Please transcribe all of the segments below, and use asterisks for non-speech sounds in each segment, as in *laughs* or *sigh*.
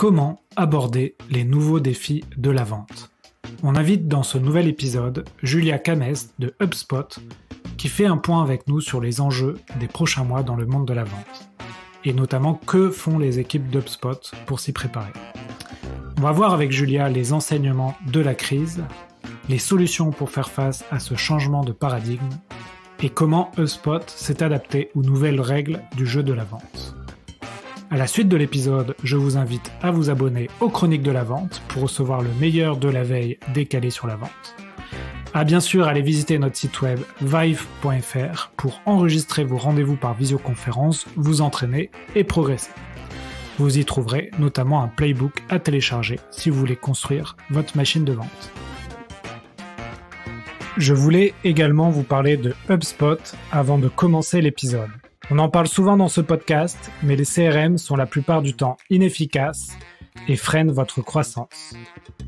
Comment aborder les nouveaux défis de la vente On invite dans ce nouvel épisode Julia Camest de HubSpot qui fait un point avec nous sur les enjeux des prochains mois dans le monde de la vente et notamment que font les équipes d'HubSpot pour s'y préparer. On va voir avec Julia les enseignements de la crise, les solutions pour faire face à ce changement de paradigme et comment HubSpot s'est adapté aux nouvelles règles du jeu de la vente. À la suite de l'épisode, je vous invite à vous abonner aux chroniques de la vente pour recevoir le meilleur de la veille décalé sur la vente. À bien sûr aller visiter notre site web vive.fr pour enregistrer vos rendez-vous par visioconférence, vous entraîner et progresser. Vous y trouverez notamment un playbook à télécharger si vous voulez construire votre machine de vente. Je voulais également vous parler de HubSpot avant de commencer l'épisode. On en parle souvent dans ce podcast, mais les CRM sont la plupart du temps inefficaces et freinent votre croissance.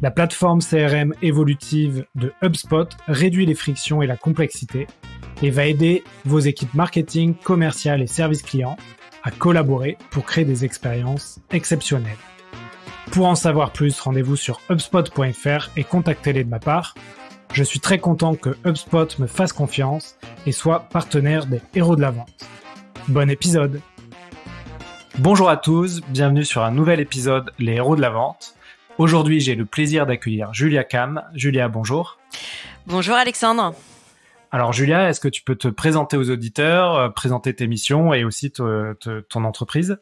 La plateforme CRM évolutive de HubSpot réduit les frictions et la complexité et va aider vos équipes marketing, commerciales et services clients à collaborer pour créer des expériences exceptionnelles. Pour en savoir plus, rendez-vous sur hubspot.fr et contactez-les de ma part. Je suis très content que HubSpot me fasse confiance et soit partenaire des héros de la vente. Bon épisode Bonjour à tous, bienvenue sur un nouvel épisode Les héros de la vente. Aujourd'hui j'ai le plaisir d'accueillir Julia Cam. Julia, bonjour. Bonjour Alexandre. Alors Julia, est-ce que tu peux te présenter aux auditeurs, euh, présenter tes missions et aussi ton entreprise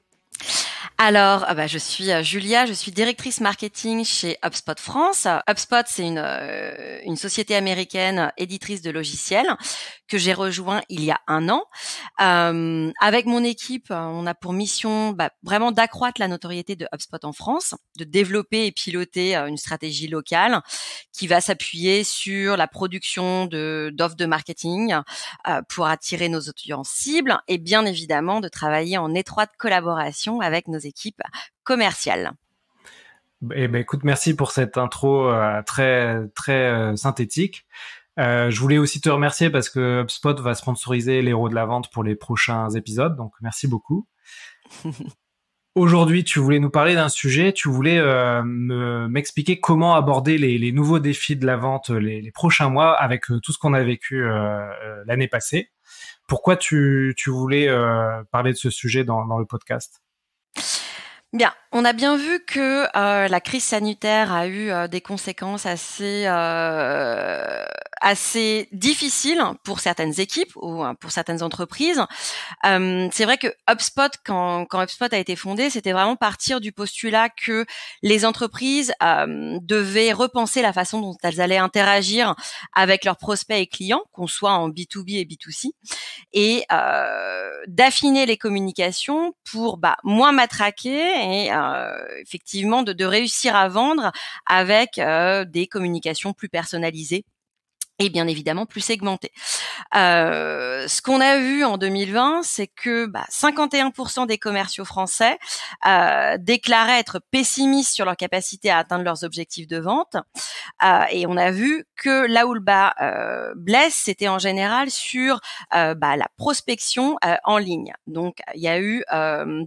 alors, ah bah, je suis euh, Julia, je suis directrice marketing chez HubSpot France. HubSpot, c'est une, euh, une société américaine éditrice de logiciels que j'ai rejoint il y a un an. Euh, avec mon équipe, on a pour mission bah, vraiment d'accroître la notoriété de HubSpot en France, de développer et piloter une stratégie locale qui va s'appuyer sur la production d'offres de marketing pour attirer nos audiences cibles et bien évidemment de travailler en étroite collaboration avec nos équipe commerciale. Eh ben, écoute, merci pour cette intro euh, très très euh, synthétique. Euh, je voulais aussi te remercier parce que HubSpot va sponsoriser l'héros de la vente pour les prochains épisodes, donc merci beaucoup. *laughs* Aujourd'hui, tu voulais nous parler d'un sujet, tu voulais m'expliquer comment aborder les, nouveaux défis de la vente les, prochains mois avec tout ce qu'on a vécu l'année passée. Pourquoi tu, tu voulais parler de ce sujet dans, dans le podcast Bien, on a bien vu que euh, la crise sanitaire a eu euh, des conséquences assez euh, assez difficile pour certaines équipes ou hein, pour certaines entreprises. Euh, c'est vrai que HubSpot, quand, HubSpot a été fondé, c'était vraiment partir du postulat que les entreprises euh, devaient repenser la façon dont elles allaient interagir avec leurs prospects et clients, qu'on soit en B2B et B2C, et euh, d'affiner les communications pour bah, moins matraquer et effectivement de, réussir à vendre avec des communications plus personnalisées et bien évidemment plus segmenté. Euh, ce qu'on a vu en 2020, c'est que bah, 51% des commerciaux français euh, déclaraient être pessimistes sur leur capacité à atteindre leurs objectifs de vente. Euh, et on a vu que là où le bas euh, blesse, c'était en général sur euh, bah, la prospection euh, en ligne. Donc il y a eu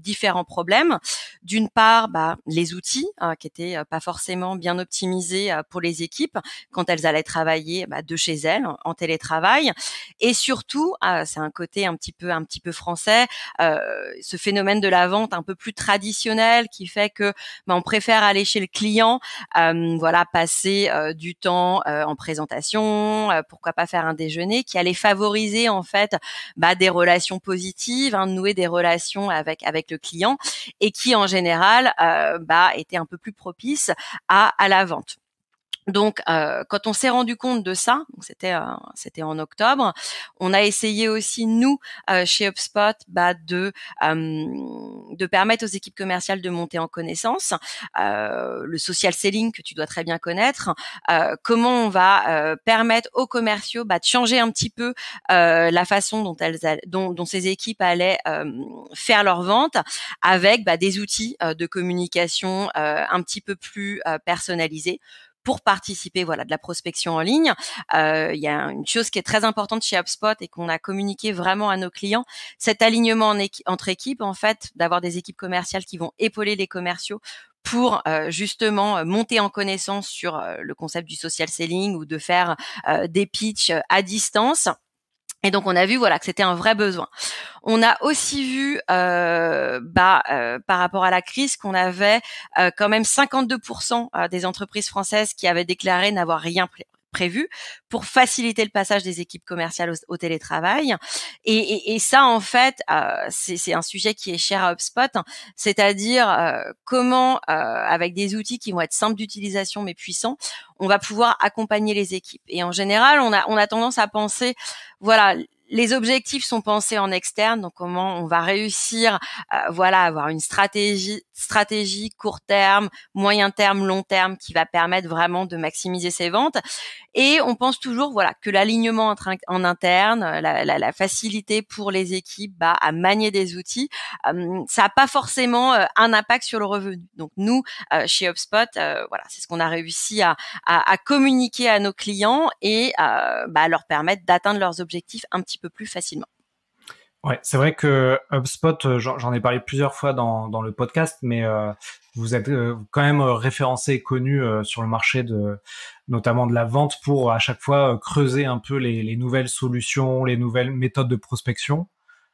différents problèmes. D'une part, bah, les outils qui étaient pas forcément bien optimisés pour les équipes quand elles allaient travailler bah, de chez elle en télétravail. Et surtout, ah, c'est un côté un petit peu un petit peu français, euh, ce phénomène de la vente un peu plus traditionnel qui fait que ben, on préfère aller chez le client, euh, voilà, passer euh, du temps en présentation, pourquoi pas faire un déjeuner, qui allait favoriser en fait bah, des relations positives, hein, nouer des relations avec avec le client et qui en général bah, était un peu plus propice à, à la vente. Donc, euh, quand on s'est rendu compte de ça, c'était euh, c'était en octobre, on a essayé aussi nous euh, chez HubSpot bah, de de permettre aux équipes commerciales de monter en connaissance le social selling que tu dois très bien connaître. comment on va permettre aux commerciaux bah, de changer un petit peu la façon dont elles dont, ces équipes allaient faire leurs ventes avec bah, des outils de communication un petit peu plus personnalisés pour participer voilà de la prospection en ligne. Euh, il y a une chose qui est très importante chez HubSpot et qu'on a communiqué vraiment à nos clients, cet alignement entre équipes en fait, d'avoir des équipes commerciales qui vont épauler les commerciaux pour euh, justement euh, monter en connaissance sur le concept du social selling ou de faire des pitchs à distance et donc on a vu voilà que c'était un vrai besoin. On a aussi vu euh, bah, euh, par rapport à la crise qu'on avait euh, quand même 52% des entreprises françaises qui avaient déclaré n'avoir rien pris prévu pour faciliter le passage des équipes commerciales au, télétravail. Et, ça, en fait, euh, c'est un sujet qui est cher à HubSpot, hein. c'est-à-dire euh, comment, euh, avec des outils qui vont être simples d'utilisation mais puissants, on va pouvoir accompagner les équipes. Et en général, on a, on a tendance à penser, voilà, les objectifs sont pensés en externe, donc comment on va réussir, euh, voilà, avoir une stratégie, stratégie court terme, moyen terme, long terme, qui va permettre vraiment de maximiser ses ventes. Et on pense toujours, voilà, que l'alignement en interne, la, facilité pour les équipes bah, à manier des outils, euh, ça n'a pas forcément euh, un impact sur le revenu. Donc nous, chez HubSpot, voilà, c'est ce qu'on a réussi à, communiquer à nos clients et bah, leur permettre d'atteindre leurs objectifs un petit peu plus facilement. Ouais, c'est vrai que euh, HubSpot, euh, j'en ai parlé plusieurs fois dans, le podcast, mais euh, vous êtes quand même référencé et connu sur le marché de notamment de la vente pour à chaque fois creuser un peu les, nouvelles solutions, les nouvelles méthodes de prospection.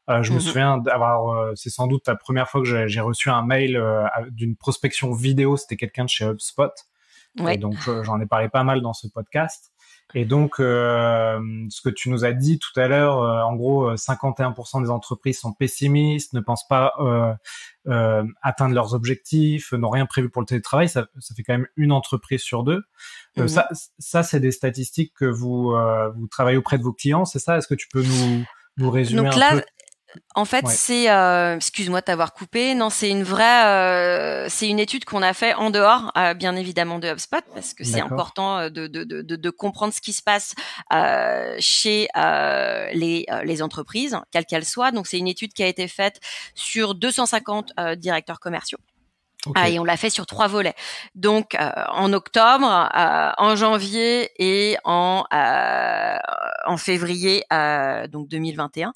je me mm-hmm. souviens d'avoir, c'est sans doute la première fois que j'ai reçu un mail d'une prospection vidéo. C'était quelqu'un de chez HubSpot. donc j'en ai parlé pas mal dans ce podcast. Et donc, euh, ce que tu nous as dit tout à l'heure, euh, en gros, 51% euh, des entreprises sont pessimistes, ne pensent pas euh, atteindre leurs objectifs, n'ont rien prévu pour le télétravail. Ça, ça, fait quand même une entreprise sur deux. Mmh. Ça, ça c'est des statistiques que vous, vous travaillez auprès de vos clients, c'est ça Est-ce que tu peux nous, nous résumer un peu en fait, c'est, euh, excuse-moi de t'avoir coupé, non, c'est une vraie, euh, c'est une étude qu'on a fait en dehors, euh, bien évidemment, de HubSpot, parce que c'est important euh, de, de, de, comprendre ce qui se passe chez les, les entreprises, quelles qu'elles soient. Donc, c'est une étude qui a été faite sur 250 directeurs commerciaux. Ah, et on l'a fait sur trois volets. Donc en octobre, en janvier et en en février donc 2021.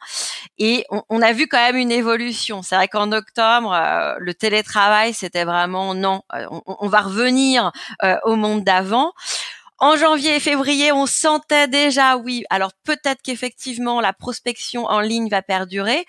Et on, a vu quand même une évolution. C'est vrai qu'en octobre, euh, le télétravail, c'était vraiment non, euh, on, va revenir euh, au monde d'avant. En janvier et février, on sentait déjà, oui, alors peut-être qu'effectivement la prospection en ligne va perdurer.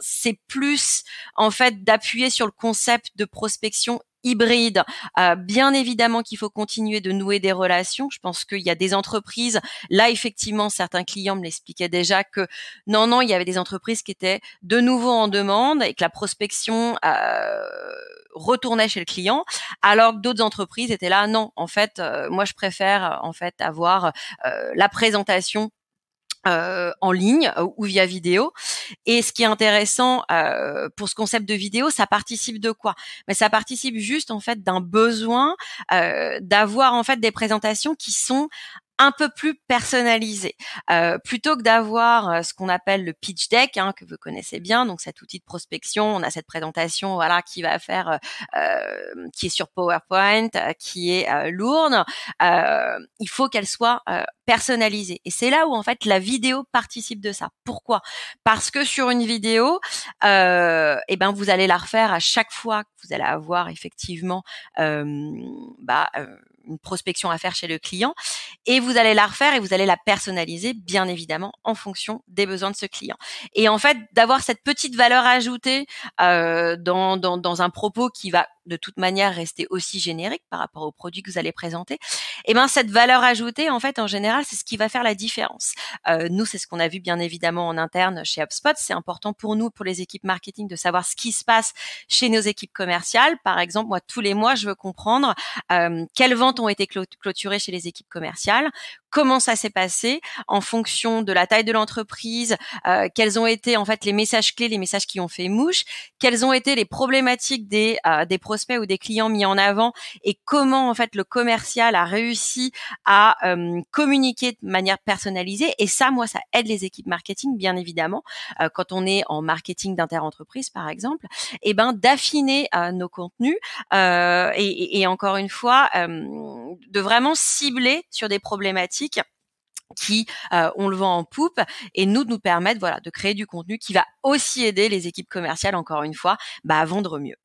c'est plus en fait d'appuyer sur le concept de prospection hybride. Euh, bien évidemment qu'il faut continuer de nouer des relations. Je pense qu'il y a des entreprises, là effectivement, certains clients me l'expliquaient déjà que non, non, il y avait des entreprises qui étaient de nouveau en demande et que la prospection euh, retournait chez le client, alors que d'autres entreprises étaient là, non, en fait, euh, moi je préfère en fait avoir la présentation euh, en ligne euh, ou via vidéo. Et ce qui est intéressant euh, pour ce concept de vidéo, ça participe de quoi Mais ça participe juste en fait d'un besoin d'avoir en fait des présentations qui sont un peu plus personnalisé. Euh, plutôt que d'avoir euh, ce qu'on appelle le pitch deck, hein, que vous connaissez bien, donc cet outil de prospection, on a cette présentation voilà qui va faire, euh, qui est sur PowerPoint, qui est euh, lourde, il faut qu'elle soit personnalisée. Et c'est là où en fait la vidéo participe de ça. Pourquoi Parce que sur une vidéo, eh ben vous allez la refaire à chaque fois que vous allez avoir effectivement bah, une prospection à faire chez le client et vous allez la refaire et vous allez la personnaliser, bien évidemment, en fonction des besoins de ce client. Et en fait, d'avoir cette petite valeur ajoutée euh, dans, dans, un propos qui va de toute manière rester aussi générique par rapport au produit que vous allez présenter, et eh ben cette valeur ajoutée, en fait, en général, c'est ce qui va faire la différence. Euh, nous, c'est ce qu'on a vu bien évidemment en interne chez HubSpot. C'est important pour nous, pour les équipes marketing, de savoir ce qui se passe chez nos équipes commerciales. Par exemple, moi, tous les mois, je veux comprendre euh, quelles ventes ont été clôturées chez les équipes commerciales sociale comment ça s'est passé en fonction de la taille de l'entreprise, euh, quels ont été en fait les messages clés, les messages qui ont fait mouche, quelles ont été les problématiques des, euh, des prospects ou des clients mis en avant et comment en fait le commercial a réussi à euh, communiquer de manière personnalisée. Et ça, moi, ça aide les équipes marketing, bien évidemment, quand on est en marketing dinter par exemple, et eh ben d'affiner nos contenus et, et, encore une fois de vraiment cibler sur des problématiques qui euh, on le vend en poupe et nous nous permettre voilà de créer du contenu qui va aussi aider les équipes commerciales encore une fois bah, à vendre mieux.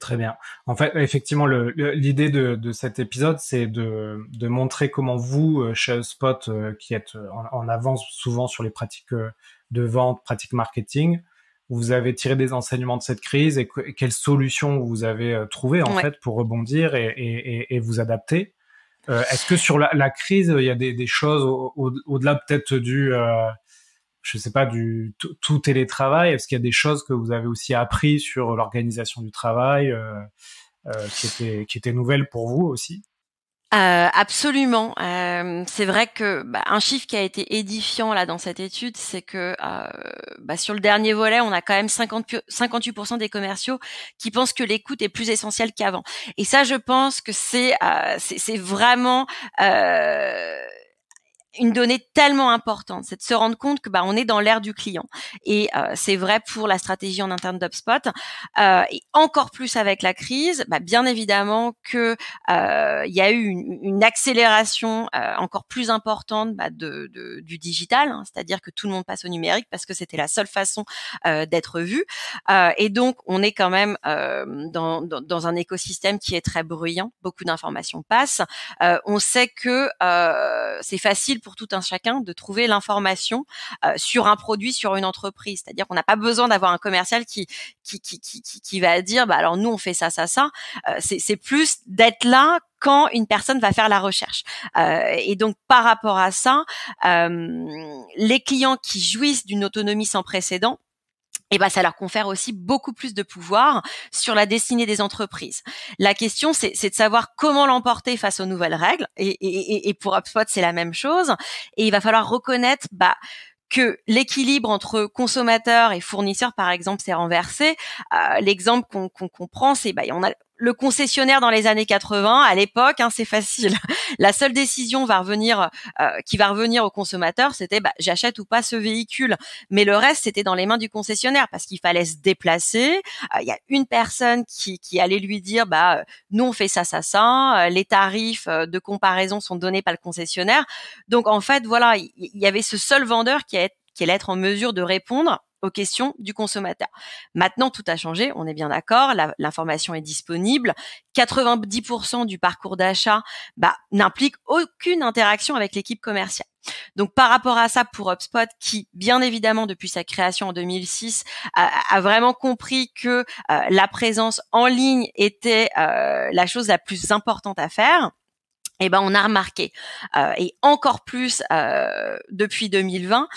Très bien. En fait, effectivement, l'idée de, cet épisode, c'est de, montrer comment vous, euh, chez Spot, euh, qui êtes en, avance souvent sur les pratiques de vente, pratiques marketing, vous avez tiré des enseignements de cette crise et, quelles solutions vous avez trouvées en fait pour rebondir et, et vous adapter. Euh, est-ce que sur la, crise, il y a des, choses au-delà peut-être du, euh, je sais pas, du tout télétravail Est-ce qu'il y a des choses que vous avez aussi appris sur l'organisation du travail euh, qui étaient était nouvelles pour vous aussi euh, absolument. Euh, c'est vrai que bah, un chiffre qui a été édifiant là dans cette étude, c'est que euh, bah, sur le dernier volet, on a quand même 58% des commerciaux qui pensent que l'écoute est plus essentielle qu'avant. Et ça, je pense que c'est c'est vraiment une donnée tellement importante, c'est de se rendre compte que bah on est dans l'ère du client et euh, c'est vrai pour la stratégie en interne d'UpSpot euh, et encore plus avec la crise, bah, bien évidemment que euh, il y a eu une, une accélération euh, encore plus importante bah, de, de, du digital, hein, c'est-à-dire que tout le monde passe au numérique parce que c'était la seule façon euh, d'être vu et donc on est quand même dans, dans, dans, un écosystème qui est très bruyant, beaucoup d'informations passent, on sait que c'est facile pour pour tout un chacun de trouver l'information euh, sur un produit, sur une entreprise. C'est-à-dire qu'on n'a pas besoin d'avoir un commercial qui qui, qui, qui, qui, va dire, bah, alors nous, on fait ça, ça, ça. Euh, c'est plus d'être là quand une personne va faire la recherche. Euh, et donc par rapport à ça, les clients qui jouissent d'une autonomie sans précédent, et bah, ça leur confère aussi beaucoup plus de pouvoir sur la destinée des entreprises. La question, c'est de savoir comment l'emporter face aux nouvelles règles. Et, pour HubSpot, c'est la même chose. Et il va falloir reconnaître bah, que l'équilibre entre consommateurs et fournisseurs, par exemple, s'est renversé. Euh, l'exemple qu'on prend, c'est bah, on, a, le concessionnaire dans les années 80, à l'époque, hein, c'est facile. *laughs* La seule décision va revenir, euh, qui va revenir au consommateur, c'était bah, j'achète ou pas ce véhicule. Mais le reste, c'était dans les mains du concessionnaire parce qu'il fallait se déplacer. Euh, il y a une personne qui, allait lui dire bah euh, nous on fait ça, ça, ça. Les tarifs de comparaison sont donnés par le concessionnaire. Donc en fait, voilà, il y, avait ce seul vendeur qui, qui allait être en mesure de répondre aux questions du consommateur. Maintenant, tout a changé, on est bien d'accord, l'information est disponible. 90% du parcours d'achat bah, n'implique aucune interaction avec l'équipe commerciale. Donc par rapport à ça, pour HubSpot, qui bien évidemment depuis sa création en 2006 a, vraiment compris que euh, la présence en ligne était euh, la chose la plus importante à faire, eh ben on a remarqué euh, et encore plus depuis 2020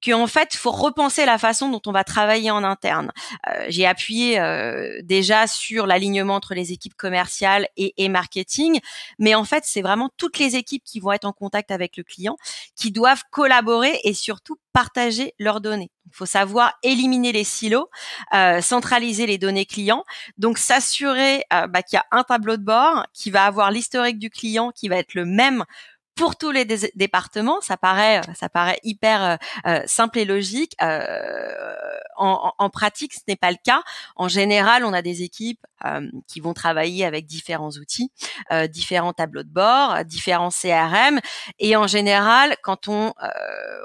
que en fait, faut repenser la façon dont on va travailler en interne. Euh, j'ai appuyé euh, déjà sur l'alignement entre les équipes commerciales et, marketing, mais en fait, c'est vraiment toutes les équipes qui vont être en contact avec le client qui doivent collaborer et surtout partager leurs données. Il faut savoir éliminer les silos, euh, centraliser les données clients, donc s'assurer bah, qu'il y a un tableau de bord qui va avoir l'historique du client qui va être le même pour tous les départements. Ça paraît, euh, ça paraît hyper euh, euh, simple et logique. Euh, en, en, pratique, ce n'est pas le cas. En général, on a des équipes qui vont travailler avec différents outils, différents tableaux de bord, différents CRM, et en général, quand on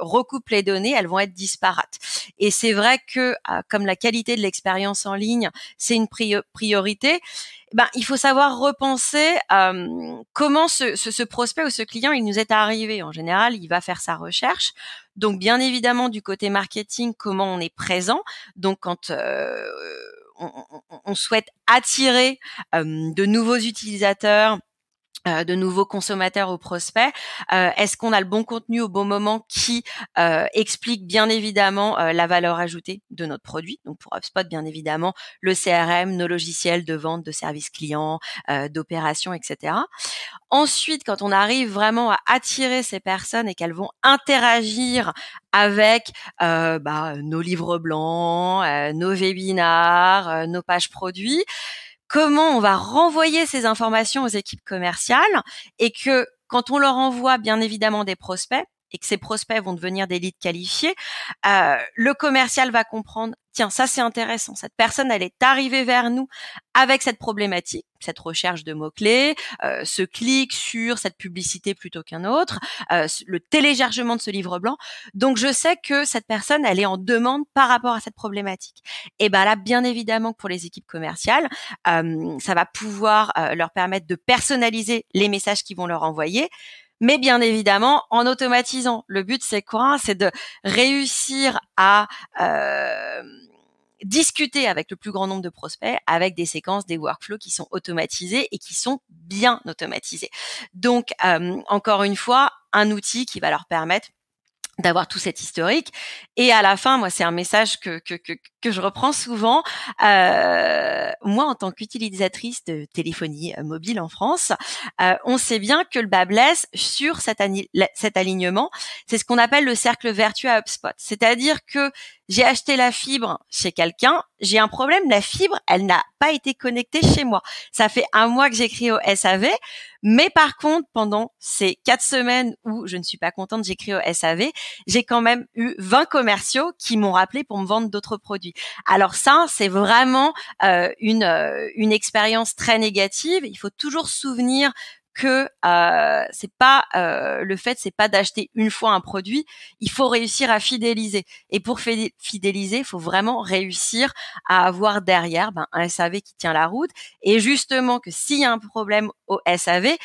recoupe les données, elles vont être disparates. Et c'est vrai que, comme la qualité de l'expérience en ligne, c'est une priorité eh ben, il faut savoir repenser comment ce, prospect ou ce client il nous est arrivé. En général, il va faire sa recherche. Donc, bien évidemment, du côté marketing, comment on est présent. Donc, quand on, on, souhaite attirer de nouveaux utilisateurs euh, de nouveaux consommateurs ou prospects euh, Est-ce qu'on a le bon contenu au bon moment qui euh, explique bien évidemment la valeur ajoutée de notre produit Donc pour HubSpot, bien évidemment, le CRM, nos logiciels de vente, de services clients, d'opérations, etc. Ensuite, quand on arrive vraiment à attirer ces personnes et qu'elles vont interagir avec bah, nos livres blancs, nos webinaires, nos pages produits, comment on va renvoyer ces informations aux équipes commerciales et que quand on leur envoie bien évidemment des prospects et que ces prospects vont devenir des leads qualifiés, euh, le commercial va comprendre tiens, ça c'est intéressant, cette personne, elle est arrivée vers nous avec cette problématique, cette recherche de mots-clés, euh, ce clic sur cette publicité plutôt qu'un autre, euh, le téléchargement de ce livre blanc. Donc je sais que cette personne, elle est en demande par rapport à cette problématique. Et ben là, bien évidemment, pour les équipes commerciales, euh, ça va pouvoir leur permettre de personnaliser les messages qu'ils vont leur envoyer, mais bien évidemment en automatisant. Le but, c'est quoi C'est de réussir à euh, discuter avec le plus grand nombre de prospects avec des séquences, des workflows qui sont automatisés et qui sont bien automatisés. Donc, euh, encore une fois, un outil qui va leur permettre d'avoir tout cet historique. Et à la fin, moi, c'est un message que, que, que, que je reprends souvent. Euh, moi, en tant qu'utilisatrice de téléphonie euh, mobile en France, euh, on sait bien que le bas blesse sur cet, cet alignement. C'est ce qu'on appelle le cercle vertueux à HubSpot. C'est-à-dire que j'ai acheté la fibre chez quelqu'un, j'ai un problème, la fibre, elle n'a pas été connectée chez moi. Ça fait un mois que j'écris au SAV, mais par contre, pendant ces quatre semaines où je ne suis pas contente, j'écris au SAV, j'ai quand même eu 20 commerciaux qui m'ont rappelé pour me vendre d'autres produits. Alors ça, c'est vraiment euh, une, euh, une expérience très négative. Il faut toujours souvenir que euh, c'est pas euh, le fait c'est pas d'acheter une fois un produit il faut réussir à fidéliser et pour fidéliser il faut vraiment réussir à avoir derrière ben, un SAV qui tient la route et justement que s'il y a un problème au SAV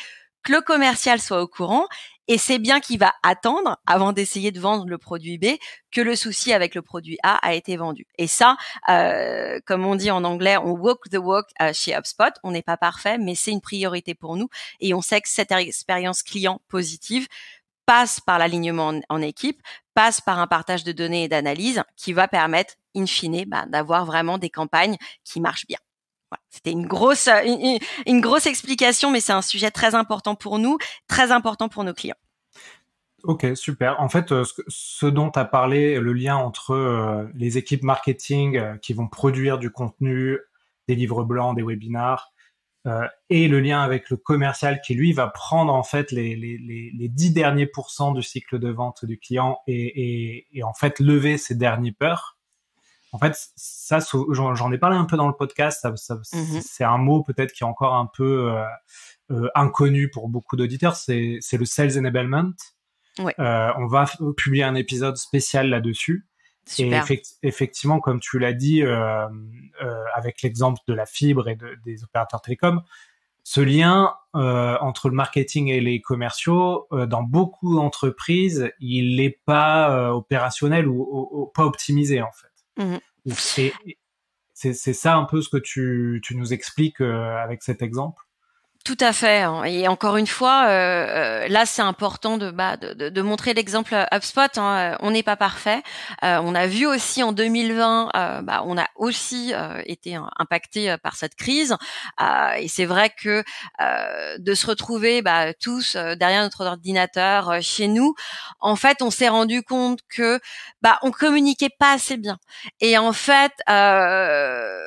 que le commercial soit au courant et c'est bien qu'il va attendre avant d'essayer de vendre le produit B que le souci avec le produit A a été vendu. Et ça, euh, comme on dit en anglais, on walk the walk euh, chez HubSpot. On n'est pas parfait, mais c'est une priorité pour nous et on sait que cette expérience client positive passe par l'alignement en, équipe, passe par un partage de données et d'analyses qui va permettre, in fine, bah, d'avoir vraiment des campagnes qui marchent bien. C'était une grosse, euh, une, grosse explication, mais c'est un sujet très important pour nous, très important pour nos clients. Ok, super. En fait, euh, ce dont tu as parlé, le lien entre euh, les équipes marketing qui vont produire du contenu, des livres blancs, des webinars, et le lien avec le commercial qui lui va prendre en fait les, 10 derniers pourcents du cycle de vente du client et, et en fait lever ses derniers peurs. En fait, ça, j'en ai parlé un peu dans le podcast. Mhm. C'est un mot peut-être qui est encore un peu euh, euh, inconnu pour beaucoup d'auditeurs. C'est le sales enablement. Euh, on va publier un épisode spécial là-dessus. Et effectivement, comme tu l'as dit, avec l'exemple de la fibre et des opérateurs télécoms, ce lien entre le marketing et les commerciaux, dans beaucoup d'entreprises, il n'est pas opérationnel ou, ou, pas optimisé en fait. Mmh. C'est ça un peu ce que tu nous expliques euh, avec cet exemple tout à fait. Hein. Et encore une fois, euh, euh, là, c'est important bah, de, de, montrer l'exemple HubSpot. Hein. Euh, on n'est pas parfait. on a vu aussi en 2020, bah, on a aussi été hein, impacté par cette crise. et c'est vrai que de se retrouver bah, tous derrière notre ordinateur chez nous, en fait, on s'est rendu compte que bah, on communiquait pas assez bien. Et en fait, là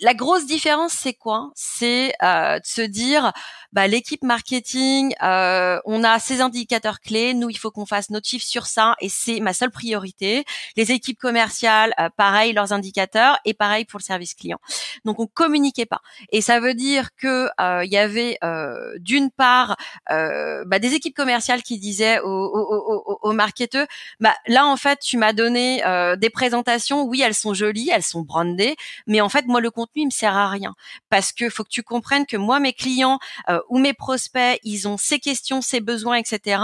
la grosse différence, c'est quoi C'est euh, de se dire, bah, l'équipe marketing, euh, on a ces indicateurs clés. Nous, il faut qu'on fasse notre chiffre sur ça, et c'est ma seule priorité. Les équipes commerciales, euh, pareil, leurs indicateurs, et pareil pour le service client. Donc, on communiquait pas, et ça veut dire que il y avait d'une part bah, des équipes commerciales qui disaient aux, aux, marketeurs, bah là en fait tu m'as donné euh, des présentations, oui elles sont jolies, elles sont brandées, mais en fait moi le contenu il me sert à rien parce que faut que tu comprennes que moi mes clients euh, ou mes prospects ils ont ces questions, ces besoins etc.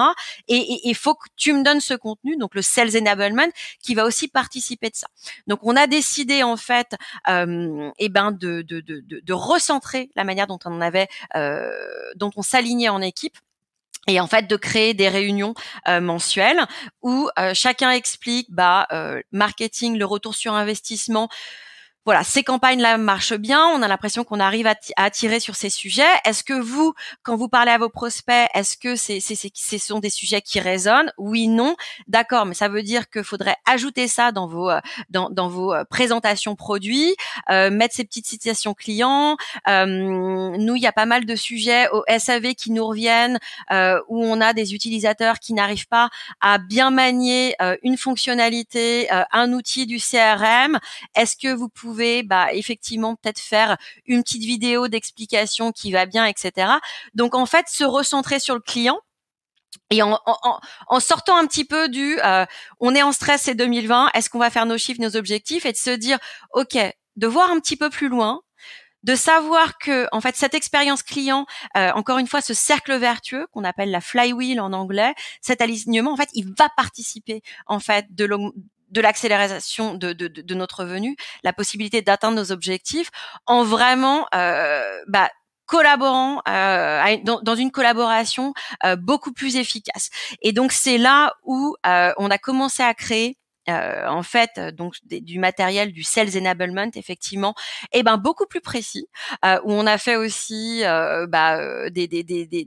Et il faut que tu me donnes ce contenu donc le sales enablement qui va aussi participer de ça. Donc on a décidé en fait euh, eh ben de de, recentrer la manière dont on avait euh, dont on s'alignait en équipe et en fait de créer des réunions euh, mensuelles où euh, chacun explique bah euh, marketing, le retour sur investissement, voilà, ces campagnes-là marchent bien, on a l'impression qu'on arrive à, attirer sur ces sujets. Est-ce que vous, quand vous parlez à vos prospects, est-ce que c'est, ce sont des sujets qui résonnent Oui, non. D'accord, mais ça veut dire qu'il faudrait ajouter ça dans vos, euh, dans, vos euh, présentations produits, euh, mettre ces petites citations clients. nous, il y a pas mal de sujets au SAV qui nous reviennent, où on a des utilisateurs qui n'arrivent pas à bien manier une fonctionnalité, un outil du CRM. Est-ce que vous pouvez bah, effectivement peut-être faire une petite vidéo d'explication qui va bien, etc. Donc en fait, se recentrer sur le client et en, sortant un petit peu du euh, on est en stress, c'est 2020, est-ce qu'on va faire nos chiffres, nos objectifs, et de se dire ok, de voir un petit peu plus loin, de savoir que en fait cette expérience client, euh, encore une fois ce cercle vertueux qu'on appelle la flywheel en anglais, cet alignement en fait il va participer en fait de de l'accélération de, de, de, notre revenu, la possibilité d'atteindre nos objectifs en vraiment euh, bah, collaborant euh, dans, dans, une collaboration euh, beaucoup plus efficace. Et donc c'est là où euh, on a commencé à créer euh, en fait euh, donc du matériel du sales enablement effectivement et ben beaucoup plus précis où on a fait aussi bah, des, des, des, des,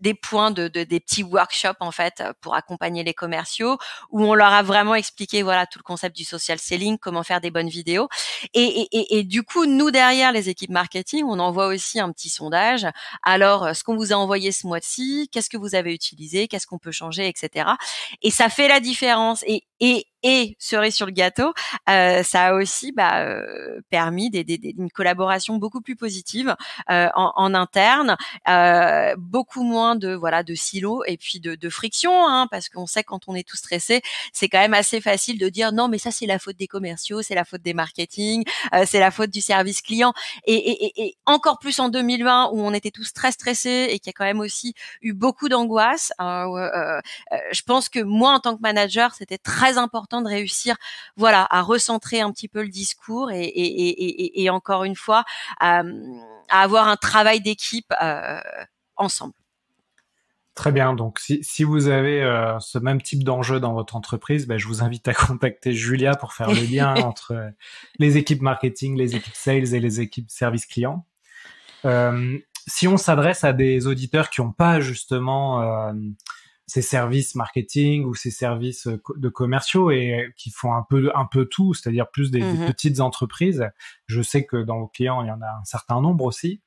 des points de, des petits workshops en fait euh, pour accompagner les commerciaux où on leur a vraiment expliqué voilà tout le concept du social selling, comment faire des bonnes vidéos et, et, du coup nous derrière les équipes marketing on envoie aussi un petit sondage alors euh, ce qu'on vous a envoyé ce mois-ci, qu'est-ce que vous avez utilisé, qu'est-ce qu'on peut changer etc et ça fait la différence et, et et cerise sur le gâteau, euh, ça a aussi bah, euh, permis des, des, une collaboration beaucoup plus positive euh, en, en, interne, euh, beaucoup moins de voilà de silos et puis de, de friction, hein, parce qu'on sait quand on est tout stressé, c'est quand même assez facile de dire non mais ça c'est la faute des commerciaux, c'est la faute des marketing, c'est la faute du service client, et, et, et, et, encore plus en 2020 où on était tous très stressés et qu'il y a quand même aussi eu beaucoup d'angoisse. Hein, je pense que moi en tant que manager, c'était très important de réussir, voilà, à recentrer un petit peu le discours et, et, encore une fois, à, avoir un travail d'équipe euh, ensemble. Très bien. Donc, si, vous avez euh, ce même type d'enjeu dans votre entreprise, ben, je vous invite à contacter Julia pour faire le lien *laughs* entre les équipes marketing, les équipes sales et les équipes service client. si on s'adresse à des auditeurs qui n'ont pas justement ces services marketing ou ces services euh, de commerciaux et euh, qui font un peu un peu tout, c'est-à-dire plus des, mmh petites entreprises. Je sais que dans vos clients, il y en a un certain nombre aussi.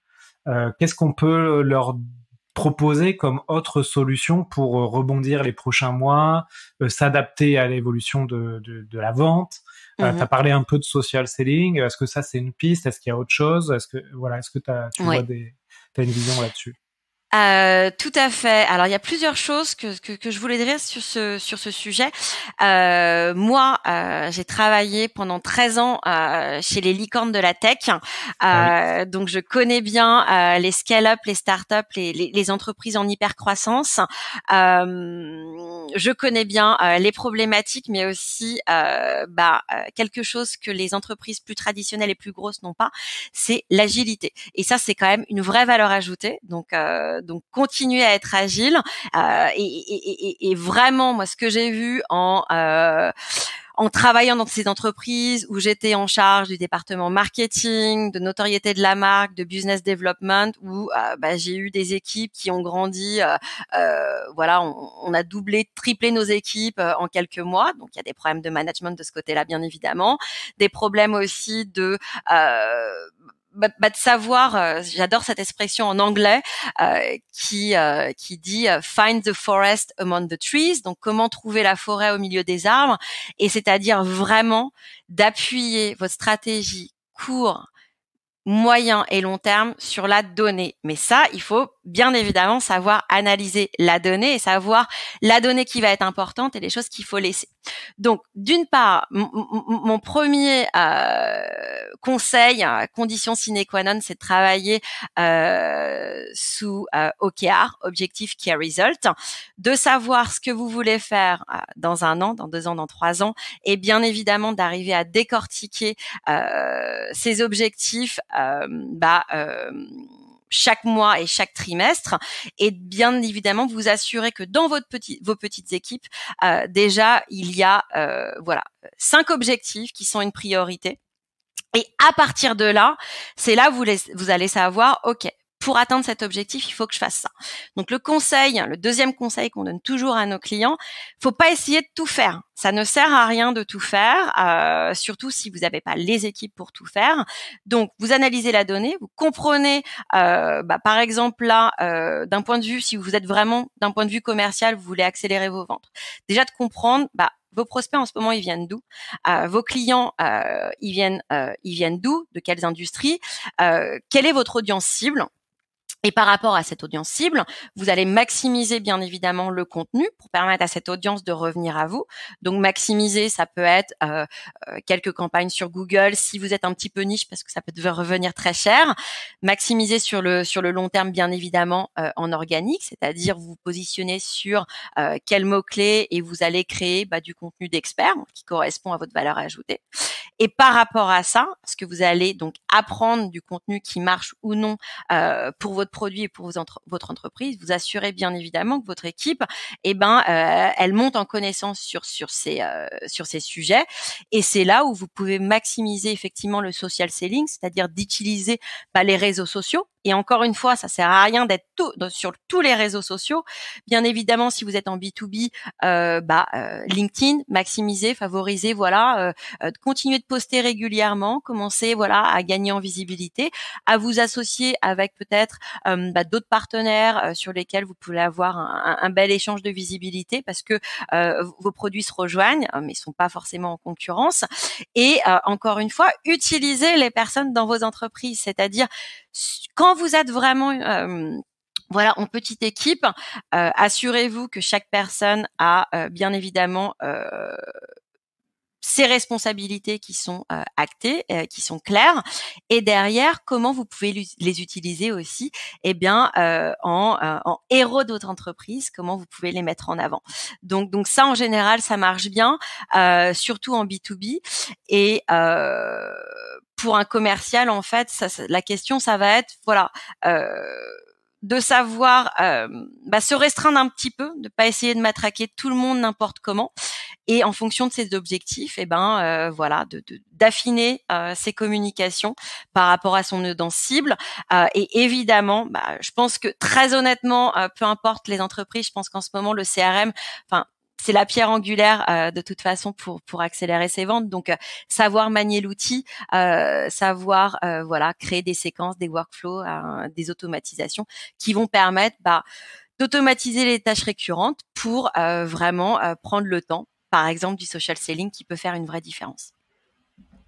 Euh, qu'est-ce qu'on peut leur proposer comme autre solution pour rebondir les prochains mois, s'adapter à l'évolution de, de, de, la vente mmh Tu as parlé un peu de social selling. Est-ce que ça, c'est une piste Est-ce qu'il y a autre chose Est-ce que voilà, est-ce que as, tu vois des, as une vision là-dessus euh, tout à fait. Alors il y a plusieurs choses que, que, je voulais dire sur ce sur ce sujet. Euh, moi, euh, j'ai travaillé pendant 13 ans chez les licornes de la tech, ah donc je connais bien les scale-up, les start-up, les, les, les, entreprises en hyper croissance. je connais bien les problématiques, mais aussi bah, quelque chose que les entreprises plus traditionnelles et plus grosses n'ont pas, c'est l'agilité. Et ça, c'est quand même une vraie valeur ajoutée. Donc euh, donc continuer à être agile euh, et, vraiment moi ce que j'ai vu en euh, en travaillant dans ces entreprises où j'étais en charge du département marketing, de notoriété de la marque, de business development, où euh, bah, j'ai eu des équipes qui ont grandi. voilà, on, on, a doublé, triplé nos équipes en quelques mois. Donc il y a des problèmes de management de ce côté-là, bien évidemment, des problèmes aussi de bah, bah, de savoir, euh, j'adore cette expression en anglais euh, qui euh, qui dit find the forest among the trees, donc comment trouver la forêt au milieu des arbres, et c'est-à-dire vraiment d'appuyer votre stratégie court, moyen et long terme sur la donnée. Mais ça, il faut bien évidemment savoir analyser la donnée et savoir la donnée qui va être importante et les choses qu'il faut laisser. Donc, d'une part, mon premier euh, conseil, hein, condition sine qua non, c'est de travailler euh, sous euh, OKR, objectif Key Result, de savoir ce que vous voulez faire euh, dans un an, dans deux ans, dans trois ans, et bien évidemment d'arriver à décortiquer euh, ces objectifs bah, chaque mois et chaque trimestre, et bien évidemment vous assurer que dans votre petit, vos petites équipes, euh, déjà il y a euh, voilà cinq objectifs qui sont une priorité. Et à partir de là, c'est là vous, vous allez savoir, ok, pour atteindre cet objectif, il faut que je fasse ça. Donc le conseil, le deuxième conseil qu'on donne toujours à nos clients, faut pas essayer de tout faire. Ça ne sert à rien de tout faire, euh, surtout si vous n'avez pas les équipes pour tout faire. Donc vous analysez la donnée, vous comprenez, euh, bah, par exemple là, euh, d'un point de vue, si vous êtes vraiment d'un point de vue commercial, vous voulez accélérer vos ventes. Déjà de comprendre, bah vos prospects en ce moment ils viennent d'où Vos clients ils viennent ils viennent d'où De quelles industries Quelle est votre audience cible et par rapport à cette audience cible, vous allez maximiser bien évidemment le contenu pour permettre à cette audience de revenir à vous. Donc maximiser, ça peut être euh, euh quelques campagnes sur Google si vous êtes un petit peu niche parce que ça peut revenir très cher. Maximiser sur le sur le long terme bien évidemment euh, en organique, c'est-à-dire vous vous positionnez sur euh, quel mot clé et vous allez créer bah, du contenu d'expert hein, qui correspond à votre valeur ajoutée. Et par rapport à ça, ce que vous allez donc apprendre du contenu qui marche ou non euh, pour votre produit et pour votre entreprise, vous assurez bien évidemment que votre équipe, eh ben, euh, elle monte en connaissance sur sur ces euh, sur ces sujets. Et c'est là où vous pouvez maximiser effectivement le social selling, c'est-à-dire d'utiliser bah, les réseaux sociaux et encore une fois, ça sert à rien d'être sur tous les réseaux sociaux. Bien évidemment, si vous êtes en B2B, euh, bah, euh, LinkedIn, maximiser, favoriser, voilà, euh, euh de poster régulièrement, commencer voilà à gagner en visibilité, à vous associer avec peut-être euh, bah, d'autres partenaires sur lesquels vous pouvez avoir un, un, bel échange de visibilité parce que vos produits se rejoignent, hein, mais sont pas forcément en concurrence. Et encore une fois, utiliser les personnes dans vos entreprises, c'est-à-dire quand vous êtes vraiment euh, voilà, en petite équipe, euh, assurez-vous que chaque personne a euh, bien évidemment ses responsabilités qui sont actées, qui sont claires, et derrière comment vous pouvez les utiliser aussi, eh bien en, en héros d'autres entreprises, comment vous pouvez les mettre en avant. Donc donc ça en général ça marche bien, surtout en B 2 B et euh, pour un commercial, en fait, ça, la question, ça va être, voilà, euh, de savoir euh, bah, se restreindre un petit peu, de pas essayer de matraquer tout le monde n'importe comment, et en fonction de ses objectifs, et eh ben euh, voilà, de, d'affiner ses communications par rapport à son dans cible. et évidemment, bah, je pense que très honnêtement, peu importe les entreprises, je pense qu'en ce moment le CRM, enfin c'est la pierre angulaire euh, de toute façon pour pour accélérer ses ventes. Donc euh, savoir manier l'outil, euh, savoir voilà créer des séquences, des workflows, des automatisations qui vont permettre bah, d'automatiser les tâches récurrentes pour vraiment prendre le temps, par exemple du social selling qui peut faire une vraie différence.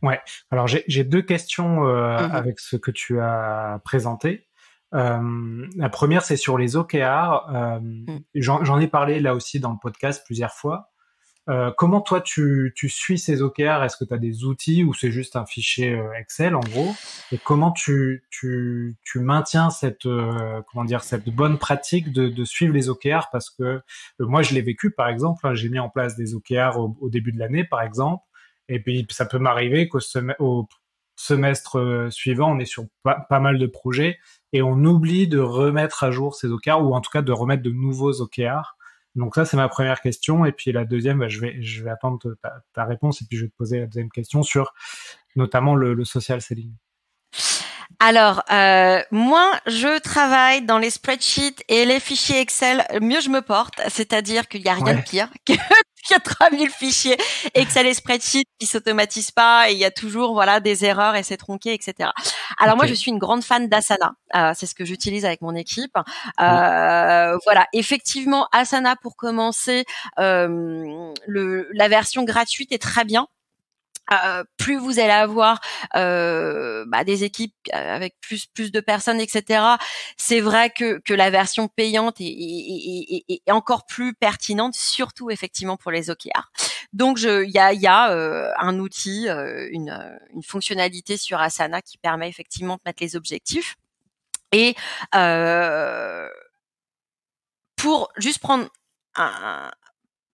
Ouais. Alors j'ai deux questions mm-hmm. avec ce que tu as présenté. Euh, la première, c'est sur les OKR. Euh, mm. J'en ai parlé là aussi dans le podcast plusieurs fois. Euh, comment toi, tu, tu, suis ces OKR Est-ce que tu as des outils ou c'est juste un fichier Excel en gros Et comment tu, tu, tu maintiens cette, comment dire, cette bonne pratique de, de suivre les OKR Parce que moi, je l'ai vécu par exemple. Hein. J'ai mis en place des OKR au, au début de l'année par exemple. Et puis, ça peut m'arriver qu'au semestre euh, suivant, on est sur pas, pas, mal de projets et on oublie de remettre à jour ces OKR ou en tout cas de remettre de nouveaux OKR. Donc ça, c'est ma première question. Et puis la deuxième, bah, je, vais, je vais attendre ta, réponse et puis je vais te poser la deuxième question sur notamment le, le social selling. Alors, euh, moi, je travaille dans les spreadsheets et les fichiers Excel, mieux je me porte. C'est-à-dire qu'il n'y a rien de pire que y 000 fichiers et que ça les spreadsheets qui s'automatisent pas et il y a toujours voilà des erreurs et c'est tronqué, etc. Alors moi, je suis une grande fan d'Asana. Euh, c'est ce que j'utilise avec mon équipe. Euh, voilà, effectivement, Asana pour commencer, euh, le, la version gratuite est très bien euh, plus vous allez avoir euh, bah, des équipes euh, avec plus plus de personnes, etc. C'est vrai que, que la version payante est, est, encore plus pertinente, surtout effectivement pour les OKR. Donc il y a, un outil, une, une fonctionnalité sur Asana qui permet effectivement de mettre les objectifs et pour juste prendre un,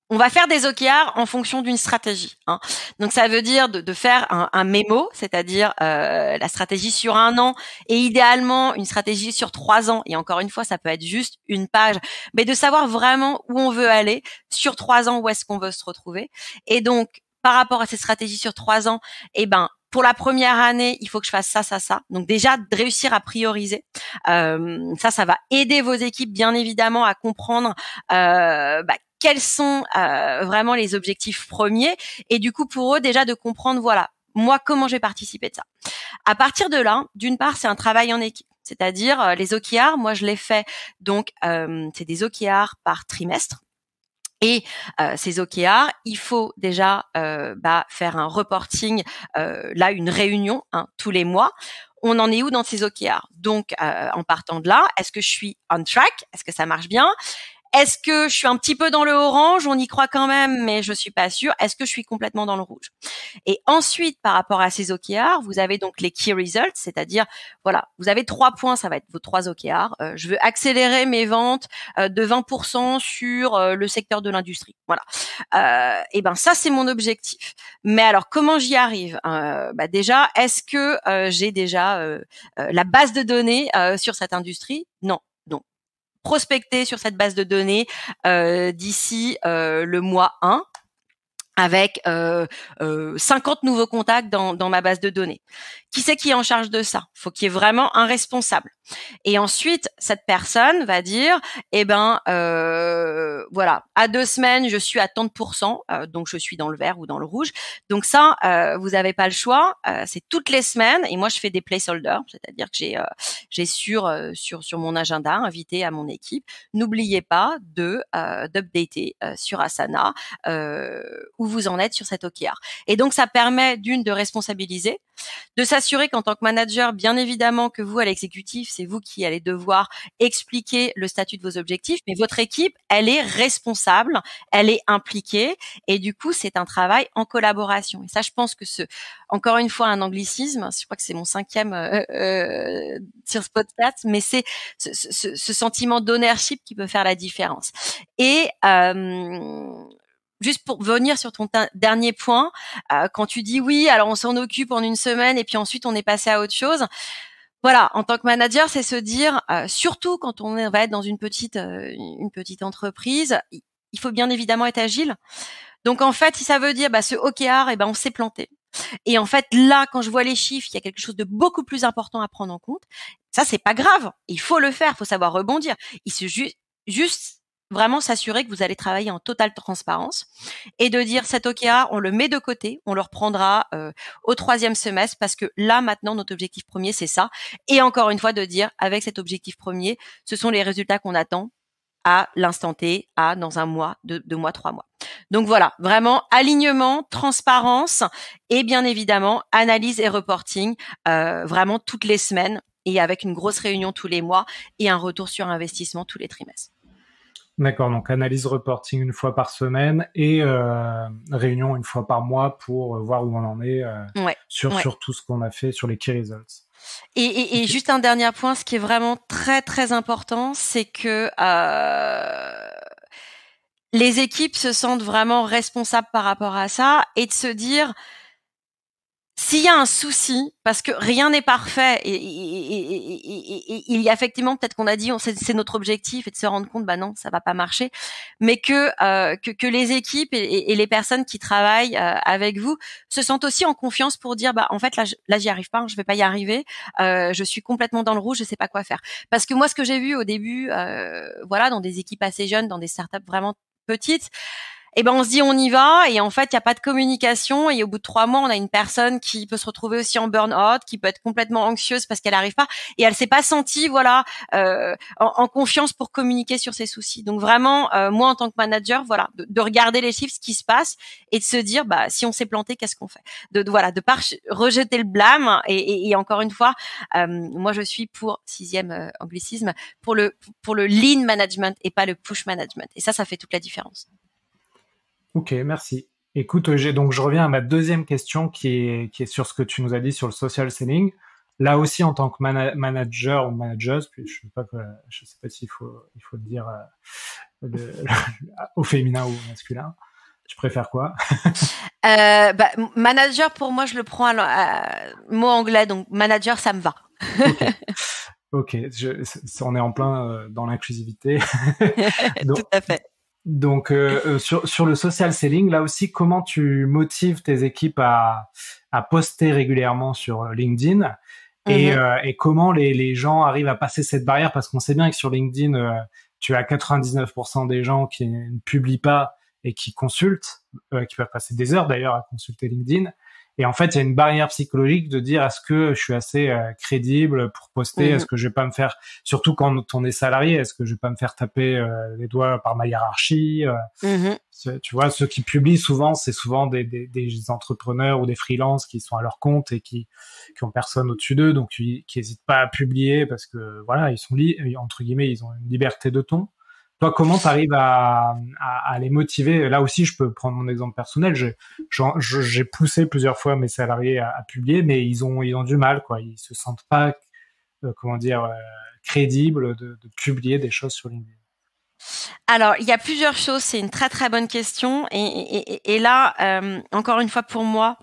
on va faire des OKR en fonction d'une stratégie. Hein. Donc ça veut dire de, faire un, mémo, c'est-à-dire euh, la stratégie sur un an et idéalement une stratégie sur trois ans. Et encore une fois, ça peut être juste une page, mais de savoir vraiment où on veut aller sur trois ans, où est-ce qu'on veut se retrouver. Et donc par rapport à cette stratégies sur trois ans, eh ben pour la première année, il faut que je fasse ça, ça, ça. Donc déjà réussir à prioriser, euh, ça, ça va aider vos équipes bien évidemment à comprendre euh, bah, quels sont euh, vraiment les objectifs premiers et du coup pour eux déjà de comprendre voilà moi comment j'ai participé de ça. À partir de là, d'une part c'est un travail en équipe. C'est-à-dire euh, les OKR, moi je les fais. donc euh, c'est des OKR par trimestre. Et ces OKR, il faut déjà bah, faire un reporting, là une réunion hein, tous les mois. On en est où dans ces OKR Donc en partant de là, est-ce que je suis on track Est-ce que ça marche bien est-ce que je suis un petit peu dans le orange On y croit quand même, mais je suis pas sûre. Est-ce que je suis complètement dans le rouge Et ensuite, par rapport à ces OKR, vous avez donc les key results, c'est-à-dire voilà, vous avez trois points, ça va être vos trois OKR. Euh, je veux accélérer mes ventes euh, de 20% sur euh, le secteur de l'industrie. Voilà. et ben ça, c'est mon objectif. Mais alors, comment j'y arrive bah Déjà, est-ce que j'ai déjà la base de données sur cette industrie Non prospecter sur cette base de données euh, d'ici euh, le mois 1 avec 50 euh, nouveaux contacts dans, dans ma base de données. Qui c'est qui est en charge de ça Faut qu'il y ait vraiment un responsable. Et ensuite, cette personne va dire, eh ben, euh, voilà, à deux semaines, je suis à tant de pourcents, euh, donc je suis dans le vert ou dans le rouge. Donc ça, euh, vous n'avez pas le choix. Euh, c'est toutes les semaines. Et moi, je fais des placeholders, c'est-à-dire que j'ai, euh, j'ai sur, sur, sur mon agenda invité à mon équipe. N'oubliez pas de d'updater sur Asana où vous en êtes sur cet OKR. Et donc, ça permet d'une de responsabiliser, de ça, s'assurer qu'en tant que manager, bien évidemment que vous, à l'exécutif, c'est vous qui allez devoir expliquer le statut de vos objectifs, mais votre équipe, elle est responsable, elle est impliquée, et du coup, c'est un travail en collaboration. Et ça, je pense que ce, encore une fois, un anglicisme, je crois que c'est mon cinquième euh, euh, sur mais c'est ce, ce, sentiment d'ownership qui peut faire la différence. Et euh, juste pour venir sur ton dernier point, euh, quand tu dis oui, alors on s'en occupe en une semaine et puis ensuite on est passé à autre chose. Voilà, en tant que manager, c'est se dire, euh, surtout quand on va être dans une petite, euh, une petite entreprise, il faut bien évidemment être agile. Donc en fait, si ça veut dire bah, ce OKR, et eh ben on s'est planté. Et en fait, là, quand je vois les chiffres, il y a quelque chose de beaucoup plus important à prendre en compte. Ça, c'est pas grave. Il faut le faire. Il faut savoir rebondir. Il se juste juste vraiment s'assurer que vous allez travailler en totale transparence et de dire cet OKR, on le met de côté, on le reprendra euh, au troisième semestre parce que là maintenant notre objectif premier c'est ça. Et encore une fois de dire avec cet objectif premier, ce sont les résultats qu'on attend à l'instant T, à dans un mois, deux, deux, mois, trois mois. Donc voilà, vraiment alignement, transparence et bien évidemment analyse et reporting euh, vraiment toutes les semaines et avec une grosse réunion tous les mois et un retour sur investissement tous les trimestres. D'accord, donc analyse reporting une fois par semaine et euh, réunion une fois par mois pour euh, voir où on en est euh, sur, tout ce qu'on a fait sur les key results. Et, juste un dernier point, ce qui est vraiment très très important, c'est que les équipes se sentent vraiment responsables par rapport à ça et de se dire s'il y a un souci, parce que rien n'est parfait, et, il y a effectivement peut-être qu'on a dit, c'est notre objectif, et de se rendre compte, bah non, ça va pas marcher, mais que euh, que, les équipes et, les personnes qui travaillent euh, avec vous se sentent aussi en confiance pour dire, bah en fait là, j'y arrive pas, hein, je vais pas y arriver, euh, je suis complètement dans le rouge, je sais pas quoi faire. Parce que moi, ce que j'ai vu au début, voilà, dans des équipes assez jeunes, dans des startups vraiment petites, eh ben on se dit on y va et en fait il n'y a pas de communication et au bout de trois mois on a une personne qui peut se retrouver aussi en burn-out, qui peut être complètement anxieuse parce qu'elle n'arrive pas et elle s'est pas sentie voilà euh, en, confiance pour communiquer sur ses soucis. Donc vraiment euh, moi en tant que manager voilà de, regarder les chiffres ce qui se passe et de se dire bah si on s'est planté qu'est-ce qu'on fait. De, voilà de pas rejeter le blâme et, et, encore une fois euh, moi je suis pour sixième euh, anglicisme pour le pour le lean management et pas le push management et ça ça fait toute la différence. Ok, merci. Écoute, donc je reviens à ma deuxième question qui est, qui est, sur ce que tu nous as dit sur le social selling. Là aussi, en tant que manager ou managers puis je ne sais pas, je sais s'il faut, il faut le dire euh, *laughs* au féminin ou au masculin. Tu préfères quoi *laughs* euh, bah, Manager, pour moi, je le prends à, mot anglais, donc manager, ça me va. Ok, *laughs* on est en plein euh, dans l'inclusivité. Tout à fait. Donc euh, euh, sur, sur le social selling, là aussi, comment tu motives tes équipes à, à poster régulièrement sur LinkedIn et, mhm. euh, comment les, les, gens arrivent à passer cette barrière Parce qu'on sait bien que sur LinkedIn, tu as 99% des gens qui ne publient pas et qui consultent, qui peuvent passer des heures d'ailleurs à consulter LinkedIn. Et en fait, il y a une barrière psychologique de dire est-ce que je suis assez euh, crédible pour poster, mm. est-ce que je vais pas me faire, surtout quand on est salarié, est-ce que je vais pas me faire taper euh, les doigts par ma hiérarchie euh? mm-hmm. Tu vois, ceux qui publient souvent, c'est souvent des, entrepreneurs ou des freelances qui sont à leur compte et qui qui ont personne au-dessus d'eux, donc qui n'hésitent pas à publier parce que voilà, ils sont entre guillemets, ils ont une liberté de ton. Toi, comment tu arrives à, les motiver Là aussi, je peux prendre mon exemple personnel. J'ai poussé plusieurs fois mes salariés à, publier, mais ils ont, ils ont du mal. Quoi. Ils se sentent pas, euh, comment dire, euh, crédibles de, publier des choses sur LinkedIn. Alors, il y a plusieurs choses. C'est une très très bonne question. Et, là, euh, encore une fois, pour moi,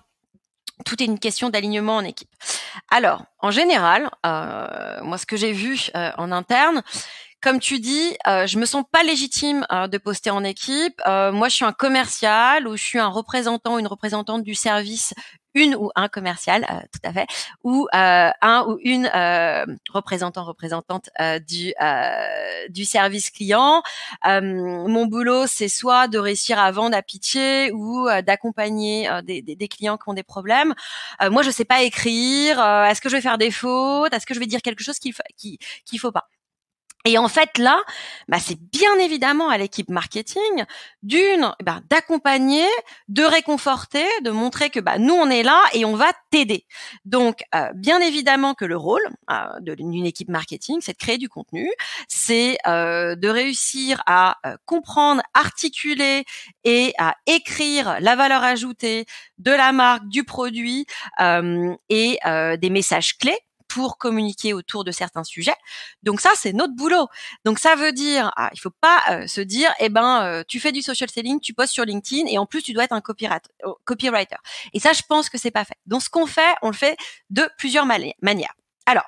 tout est une question d'alignement en équipe. Alors, en général, moi, ce que j'ai vu en interne, comme tu dis, euh, je me sens pas légitime euh, de poster en équipe. Euh, moi, je suis un commercial ou je suis un représentant, une représentante du service, une ou un commercial, tout à fait, ou un ou une représentant, représentante du du service client. mon boulot, c'est soit de réussir à vendre à pitié ou d'accompagner des, clients qui ont des problèmes. moi, je sais pas écrire. Est-ce que je vais faire des fautes Est-ce que je vais dire quelque chose qu'il ne faut pas et en fait, là, bah, c'est bien évidemment à l'équipe marketing d'une, bah, d'accompagner, de réconforter, de montrer que bah, nous on est là et on va t'aider. Donc, euh, bien évidemment que le rôle euh, d'une équipe marketing, c'est de créer du contenu, c'est euh, de réussir à comprendre, articuler et à écrire la valeur ajoutée de la marque, du produit et des messages clés pour communiquer autour de certains sujets. Donc ça, c'est notre boulot. Donc ça veut dire, ah, il faut pas euh, se dire, eh ben, euh, tu fais du social selling, tu postes sur LinkedIn et en plus tu dois être un copywriter. Euh, copywriter. Et ça, je pense que c'est pas fait. Donc ce qu'on fait, on le fait de plusieurs manières. Alors,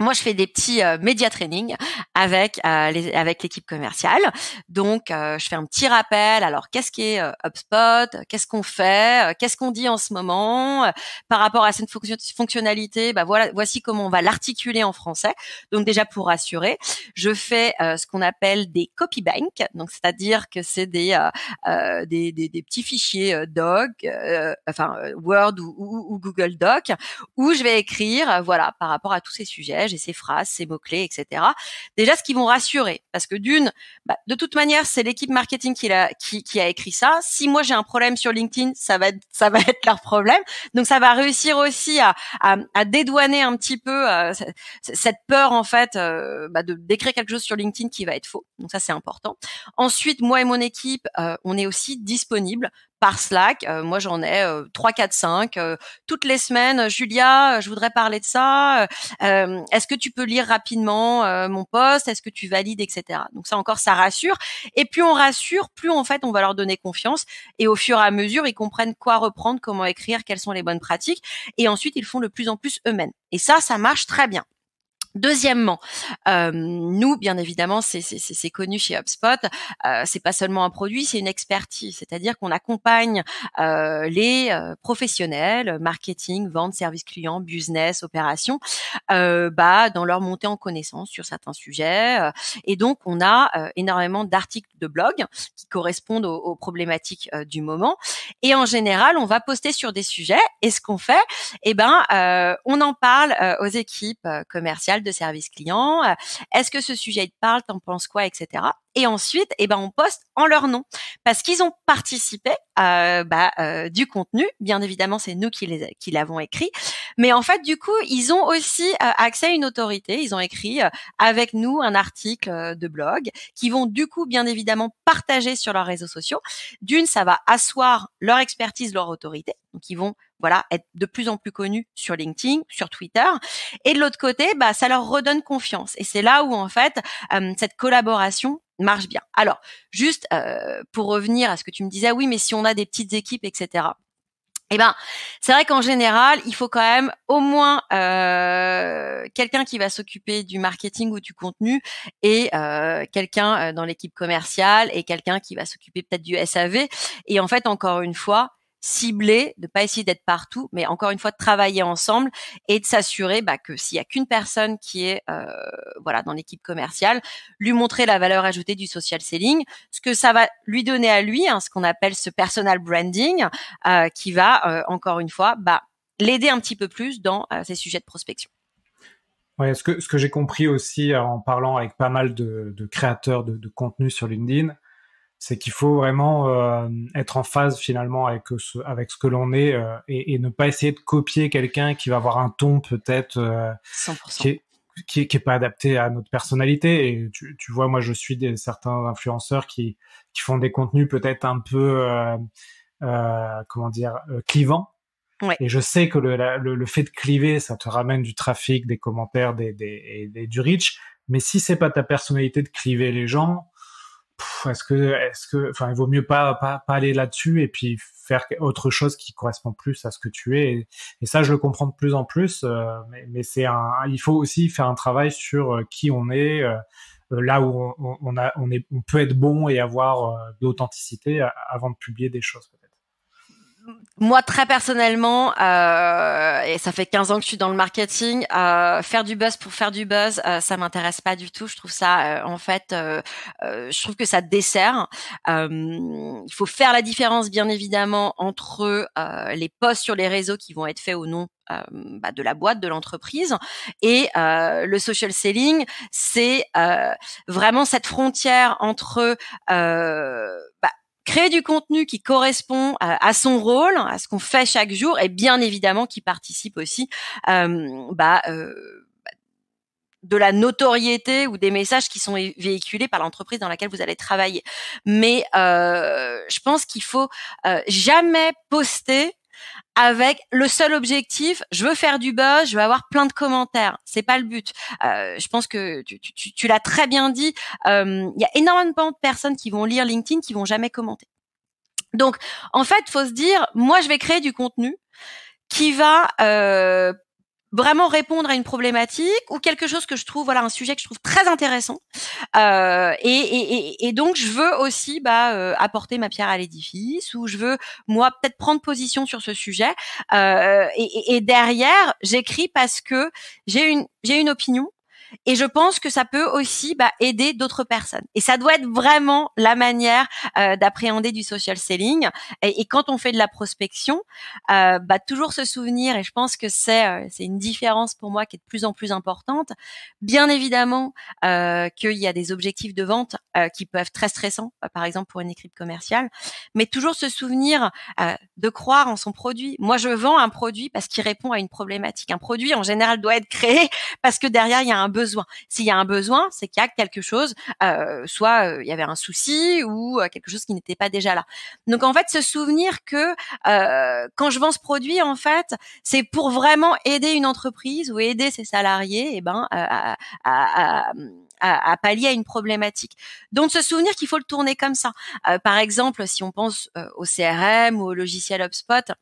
moi, je fais des petits euh, média training avec euh, les, avec l'équipe commerciale. Donc, euh, je fais un petit rappel. Alors, qu'est-ce qu'est euh, HubSpot Qu'est-ce qu'on fait Qu'est-ce qu'on dit en ce moment par rapport à cette fonctionnalité Bah voilà, voici comment on va l'articuler en français. Donc déjà pour rassurer, je fais ce qu'on appelle des copy Donc c'est-à-dire que c'est des, des, des, petits fichiers doc, enfin Word ou, ou Google Doc, où je vais écrire voilà par rapport à tous ces sujets et ses phrases, ses mots-clés, etc. Déjà, ce qui vont rassurer, parce que d'une, bah, de toute manière, c'est l'équipe marketing qui, a, qui, qui a écrit ça. Si moi j'ai un problème sur LinkedIn, ça va être, ça va être leur problème. Donc, ça va réussir aussi à, à, à dédouaner un petit peu euh, cette peur en fait euh, bah, de décrire quelque chose sur LinkedIn qui va être faux. Donc ça, c'est important. Ensuite, moi et mon équipe, euh, on est aussi disponible par Slack. Euh, moi, j'en ai 3, 4, 5. toutes les semaines, euh, Julia, euh, je voudrais parler de ça. Est-ce que tu peux lire rapidement mon poste Est-ce que tu valides, etc. Donc ça encore, ça rassure. Et plus on rassure, plus en fait, on va leur donner confiance. Et au fur et à mesure, ils comprennent quoi reprendre, comment écrire, quelles sont les bonnes pratiques. Et ensuite, ils font de plus en plus eux-mêmes. Et ça, ça marche très bien. Deuxièmement, euh, nous, bien évidemment, c'est connu chez HubSpot, euh, c'est pas seulement un produit, c'est une expertise, c'est-à-dire qu'on accompagne euh, les euh, professionnels, marketing, vente, service client, business, opération, euh, bah, dans leur montée en connaissance sur certains sujets. Euh, et donc, on a énormément d'articles de blog qui correspondent aux, aux problématiques du moment. Et en général, on va poster sur des sujets. Et ce qu'on fait, eh ben, on en parle aux équipes commerciales de service client. Euh, est-ce que ce sujet te parle T'en penses quoi Etc. Et ensuite, eh ben, on poste en leur nom parce qu'ils ont participé euh, bah, euh du contenu. Bien évidemment, c'est nous qui, les, qui l'avons écrit, mais en fait, du coup, ils ont aussi euh, accès à une autorité. Ils ont écrit euh, avec nous un article euh, de blog qui vont du coup, bien évidemment, partager sur leurs réseaux sociaux. D'une, ça va asseoir leur expertise, leur autorité. Donc, ils vont voilà être de plus en plus connus sur LinkedIn, sur Twitter. Et de l'autre côté, bah, ça leur redonne confiance. Et c'est là où en fait cette collaboration marche bien. Alors, juste pour revenir à ce que tu me disais, ah oui, mais si on a des petites équipes, etc eh ben, c'est vrai qu'en général, il faut quand même au moins euh, quelqu'un qui va s'occuper du marketing ou du contenu et euh, quelqu'un euh, dans l'équipe commerciale et quelqu'un qui va s'occuper peut-être du SAV. Et en fait, encore une fois, cibler, de pas essayer d'être partout, mais encore une fois de travailler ensemble et de s'assurer bah, que s'il y a qu'une personne qui est euh, voilà dans l'équipe commerciale, lui montrer la valeur ajoutée du social selling, ce que ça va lui donner à lui, hein, ce qu'on appelle ce personal branding, euh, qui va euh, encore une fois bah, l'aider un petit peu plus dans ses sujets de prospection. Ouais, ce que, ce que j'ai compris aussi en parlant avec pas mal de, créateurs de, de contenu sur LinkedIn, c'est qu'il faut vraiment euh, être en phase finalement avec ce, avec ce que l'on est euh, et, ne pas essayer de copier quelqu'un qui va avoir un ton peut-être euh, qui, est, qui, pas adapté à notre personnalité. Et tu, vois, moi je suis des certains influenceurs qui, qui font des contenus peut-être un peu comment dire clivants. Et je sais que le, le, fait de cliver, ça te ramène du trafic, des commentaires, des, des, du reach. Mais si c'est pas ta personnalité de cliver les gens, est-ce que, est-ce que, enfin, il vaut mieux pas, pas, aller là-dessus et puis faire autre chose qui correspond plus à ce que tu es. Et, ça, je le comprends de plus en plus. Euh, mais, c'est un, il faut aussi faire un travail sur euh, qui on est, euh, là où on, a, on, est, on peut être bon et avoir de l'authenticité avant de publier des choses peut-être moi, très personnellement, euh, et ça fait 15 ans que je suis dans le marketing, euh, faire du buzz pour faire du buzz, euh, ça m'intéresse pas du tout. Je trouve ça, euh, en fait, euh, euh, je trouve que ça dessert. il faut faire la différence, bien évidemment, entre les posts sur les réseaux qui vont être faits au nom euh, bah de la boîte, de l'entreprise. Et euh, le social selling, c'est euh, vraiment cette frontière entre bah, créer du contenu qui correspond à, son rôle, à ce qu'on fait chaque jour, et bien évidemment qui participe aussi euh, bah, euh, de la notoriété ou des messages qui sont véhiculés par l'entreprise dans laquelle vous allez travailler. Mais euh, je pense qu'il faut jamais poster avec le seul objectif, je veux faire du buzz, je veux avoir plein de commentaires. C'est pas le but. Euh, je pense que tu, l'as très bien dit. Il euh, y a énormément de personnes qui vont lire LinkedIn, qui vont jamais commenter. Donc, en fait, faut se dire, moi, je vais créer du contenu qui va euh, vraiment répondre à une problématique ou quelque chose que je trouve, voilà, un sujet que je trouve très intéressant. Euh, et, et, et, donc, je veux aussi bah, euh, apporter ma pierre à l'édifice ou je veux, moi, peut-être prendre position sur ce sujet. Euh, et, et, derrière, j'écris parce que j'ai une, j'ai une opinion et je pense que ça peut aussi bah, aider d'autres personnes. Et ça doit être vraiment la manière euh, d'appréhender du social selling. Et, quand on fait de la prospection, euh, bah, toujours se souvenir, et je pense que c'est euh, c'est une différence pour moi qui est de plus en plus importante, bien évidemment euh, qu'il y a des objectifs de vente euh, qui peuvent être très stressants, bah, par exemple pour une équipe commerciale, mais toujours se souvenir de croire en son produit. Moi, je vends un produit parce qu'il répond à une problématique. Un produit, en général, doit être créé parce que derrière, il y a un besoin s'il y a un besoin, c'est qu'il y a quelque chose, euh, soit euh, il y avait un souci ou euh, quelque chose qui n'était pas déjà là. Donc en fait, se souvenir que quand je vends ce produit, en fait, c'est pour vraiment aider une entreprise ou aider ses salariés, et eh ben à, pallier à une problématique. Donc se souvenir qu'il faut le tourner comme ça. par exemple, si on pense au CRM ou au logiciel HubSpot,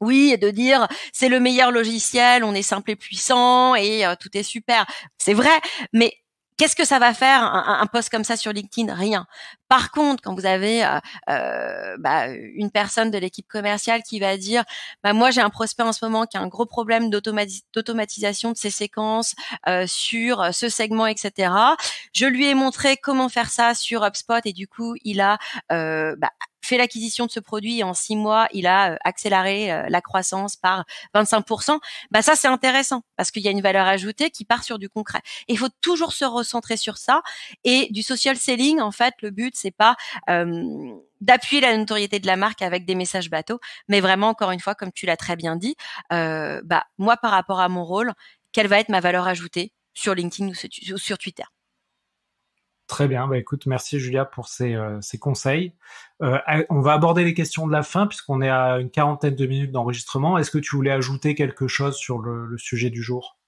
oui, et de dire c'est le meilleur logiciel, on est simple et puissant et euh, tout est super. C'est vrai, mais qu'est-ce que ça va faire un, un post comme ça sur LinkedIn Rien. Par contre, quand vous avez euh, euh, bah, une personne de l'équipe commerciale qui va dire, bah, moi j'ai un prospect en ce moment qui a un gros problème d'automatisation de ses séquences sur ce segment, etc. Je lui ai montré comment faire ça sur HubSpot et du coup il a bah, fait l'acquisition de ce produit en six mois, il a euh, accéléré euh, la croissance par 25%, bah ça c'est intéressant parce qu'il y a une valeur ajoutée qui part sur du concret. Il faut toujours se recentrer sur ça et du social selling en fait, le but c'est pas euh, d'appuyer la notoriété de la marque avec des messages bateaux, mais vraiment encore une fois, comme tu l'as très bien dit, bah moi par rapport à mon rôle, quelle va être ma valeur ajoutée sur LinkedIn ou sur Twitter Très bien. Bah, écoute, merci Julia pour ces, euh, conseils. Euh, on va aborder les questions de la fin puisqu'on est à une quarantaine de minutes d'enregistrement. Est-ce que tu voulais ajouter quelque chose sur le sujet du jour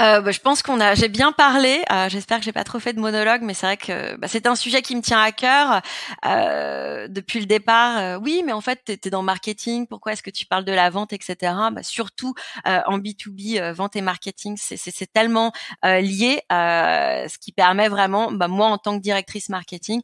euh, bah, je pense qu'on a, j'ai bien parlé. Euh, j'espère que j'ai pas trop fait de monologue, mais c'est vrai que bah, c'est un sujet qui me tient à cœur euh, depuis le départ. oui, mais en fait, tu es, dans marketing. Pourquoi est-ce que tu parles de la vente, etc. Bah, surtout en B 2 B, vente et marketing, c'est tellement lié, ce qui permet vraiment, moi en tant que directrice marketing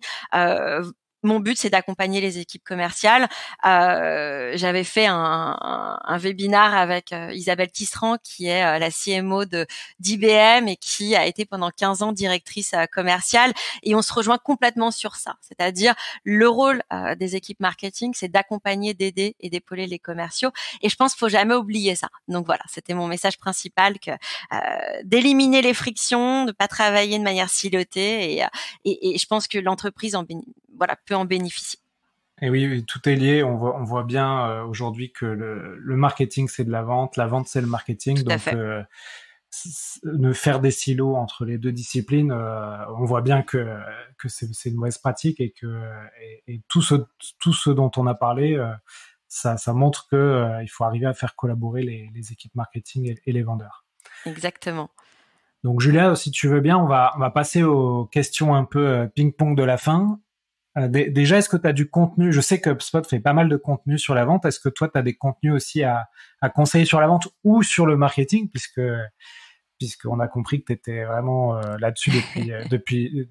mon but, c'est d'accompagner les équipes commerciales. Euh, J'avais fait un, un, webinar avec euh, Isabelle Tisserand, qui est euh, la CMO de d'IBM et qui a été pendant 15 ans directrice euh, commerciale. Et on se rejoint complètement sur ça, c'est-à-dire le rôle des équipes marketing, c'est d'accompagner, d'aider et d'épauler les commerciaux. Et je pense qu'il faut jamais oublier ça. Donc voilà, c'était mon message principal que euh, d'éliminer les frictions, de pas travailler de manière silotée. Et, et, et je pense que l'entreprise en, voilà, peut en bénéficier. Et oui, tout est lié. On voit, bien euh, aujourd'hui que le, marketing, c'est de la vente. La vente, c'est le marketing. donc, euh, ne faire des silos entre les deux disciplines, euh, on voit bien que, c'est, une mauvaise pratique et que et, tout, ce, dont on a parlé, ça, montre qu'il il faut arriver à faire collaborer les, équipes marketing et, les vendeurs. Exactement. Donc Julia, si tu veux bien, on va, on va passer aux questions un peu ping-pong de la fin. Euh, déjà, est-ce que tu as du contenu Je sais que Spot fait pas mal de contenu sur la vente. Est-ce que toi, tu as des contenus aussi à, conseiller sur la vente ou sur le marketing puisque puisqu'on a compris que tu étais vraiment euh, là-dessus depuis, euh, depuis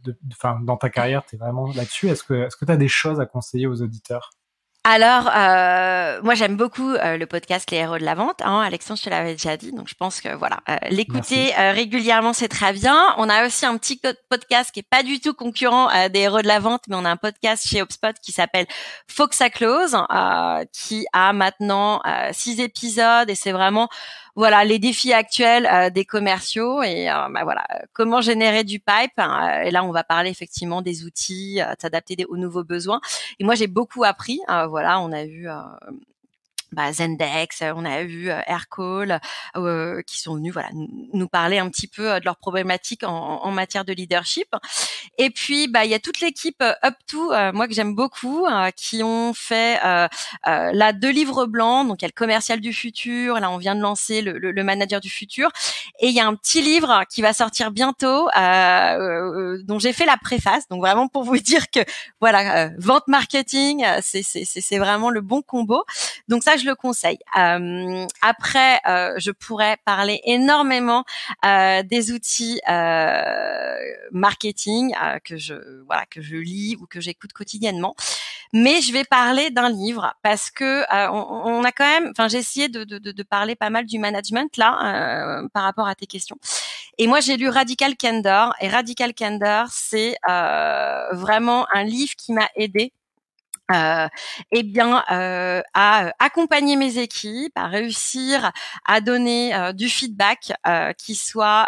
dans ta carrière, tu vraiment là-dessus. Est-ce que tu as des choses à conseiller aux auditeurs alors, euh, moi, j'aime beaucoup euh, le podcast Les Héros de la Vente. Hein, Alexandre, je l'avais déjà dit, donc je pense que voilà, euh, l'écouter régulièrement, c'est très bien. On a aussi un petit podcast qui est pas du tout concurrent des Héros de la Vente, mais on a un podcast chez Hopspot qui s'appelle Faut que ça close, qui a maintenant six épisodes et c'est vraiment voilà les défis actuels euh, des commerciaux et euh, bah, voilà comment générer du pipe. Hein, euh, et là, on va parler effectivement des outils, s'adapter aux nouveaux besoins. Et moi, j'ai beaucoup appris. Hein, voilà, on a vu bah, Zendex, euh, on a vu euh, Aircall, euh, qui sont venus voilà nous, parler un petit peu de leurs problématiques en, en matière de leadership. Et puis bah il y a toute l'équipe Up 2 moi que j'aime beaucoup, qui ont fait là deux livres blancs, donc il y a le commercial du futur, là on vient de lancer le, le, le manager du futur, et il y a un petit livre qui va sortir bientôt, dont j'ai fait la préface, donc vraiment pour vous *laughs* dire que voilà vente marketing, c'est c'est c'est vraiment le bon combo. Donc ça je le conseille. Euh, après, euh, je pourrais parler énormément euh, des outils euh, marketing euh, que je voilà que je lis ou que j'écoute quotidiennement. Mais je vais parler d'un livre parce que on, a quand même, enfin j'ai essayé de, de, de, parler pas mal du management là par rapport à tes questions. Et moi j'ai lu Radical Candor et Radical Candor c'est vraiment un livre qui m'a aidé euh, eh bien, euh, à euh, accompagner mes équipes, à réussir à donner euh, du feedback qui soit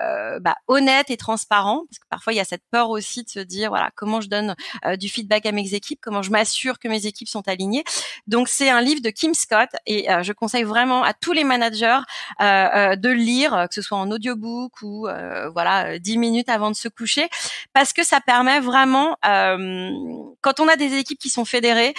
euh, bah, honnête et transparent, parce que parfois il y a cette peur aussi de se dire voilà comment je donne euh, du feedback à mes équipes, comment je m'assure que mes équipes sont alignées. Donc c'est un livre de Kim Scott et euh, je conseille vraiment à tous les managers de le lire, que ce soit en audiobook ou voilà dix minutes avant de se coucher, parce que ça permet vraiment quand on a des équipes qui sont fédérées,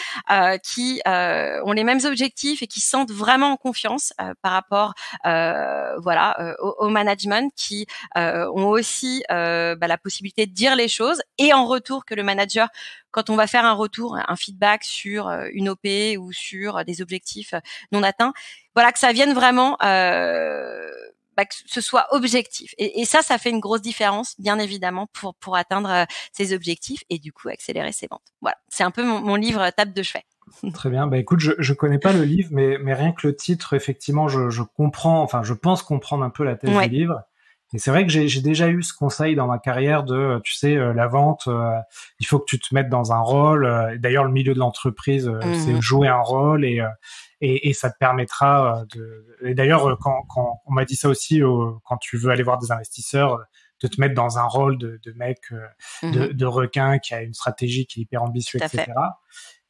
qui ont les mêmes objectifs et qui sentent vraiment en confiance par rapport voilà au, au management qui euh, ont aussi euh, bah, la possibilité de dire les choses et en retour que le manager, quand on va faire un retour, un feedback sur euh, une OP ou sur des objectifs non atteints, voilà que ça vienne vraiment. Bah, que ce soit objectif. Et, ça, ça fait une grosse différence, bien évidemment, pour, pour atteindre ces objectifs et du coup accélérer ses ventes. Voilà, c'est un peu mon, livre table de chevet. *laughs* Très bien. Bah écoute, je, je connais pas le livre, mais, mais rien que le titre, effectivement, je, je comprends, enfin, je pense comprendre un peu la thèse du livre. Et c'est vrai que j'ai déjà eu ce conseil dans ma carrière de, euh, tu sais, euh, la vente, euh, il faut que tu te mettes dans un rôle. D'ailleurs, le milieu de l'entreprise, mmh. c'est jouer un rôle et, et, et, ça te permettra de. Et d'ailleurs, quand, quand on m'a dit ça aussi, quand tu veux aller voir des investisseurs, de te mettre dans un rôle de, de mec, de, mmh de, requin qui a une stratégie qui est hyper ambitieuse, etc.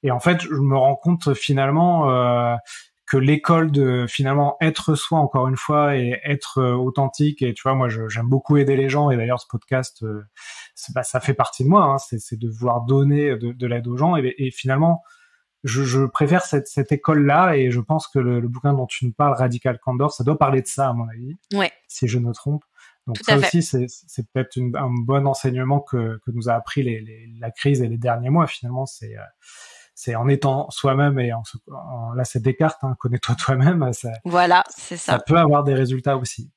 Et en fait, je me rends compte finalement, que l'école de finalement être soi encore une fois et être euh, authentique. Et tu vois, moi, j'aime beaucoup aider les gens. Et d'ailleurs, ce podcast, euh, bah, ça fait partie de moi. Hein. c'est de vouloir donner de, de l'aide aux gens. Et, finalement, je, préfère cette, école-là. Et je pense que le, bouquin dont tu nous parles, Radical Candor, ça doit parler de ça, à mon avis. Ouais. Si je ne me trompe. Donc ça aussi, c'est peut-être un bon enseignement que, nous a appris la crise et les derniers mois. Finalement, c'est euh, c'est en étant soi-même et en, là c'est Descartes, hein, connais-toi toi-même. Euh, voilà, c'est ça. Ça peut avoir des résultats aussi.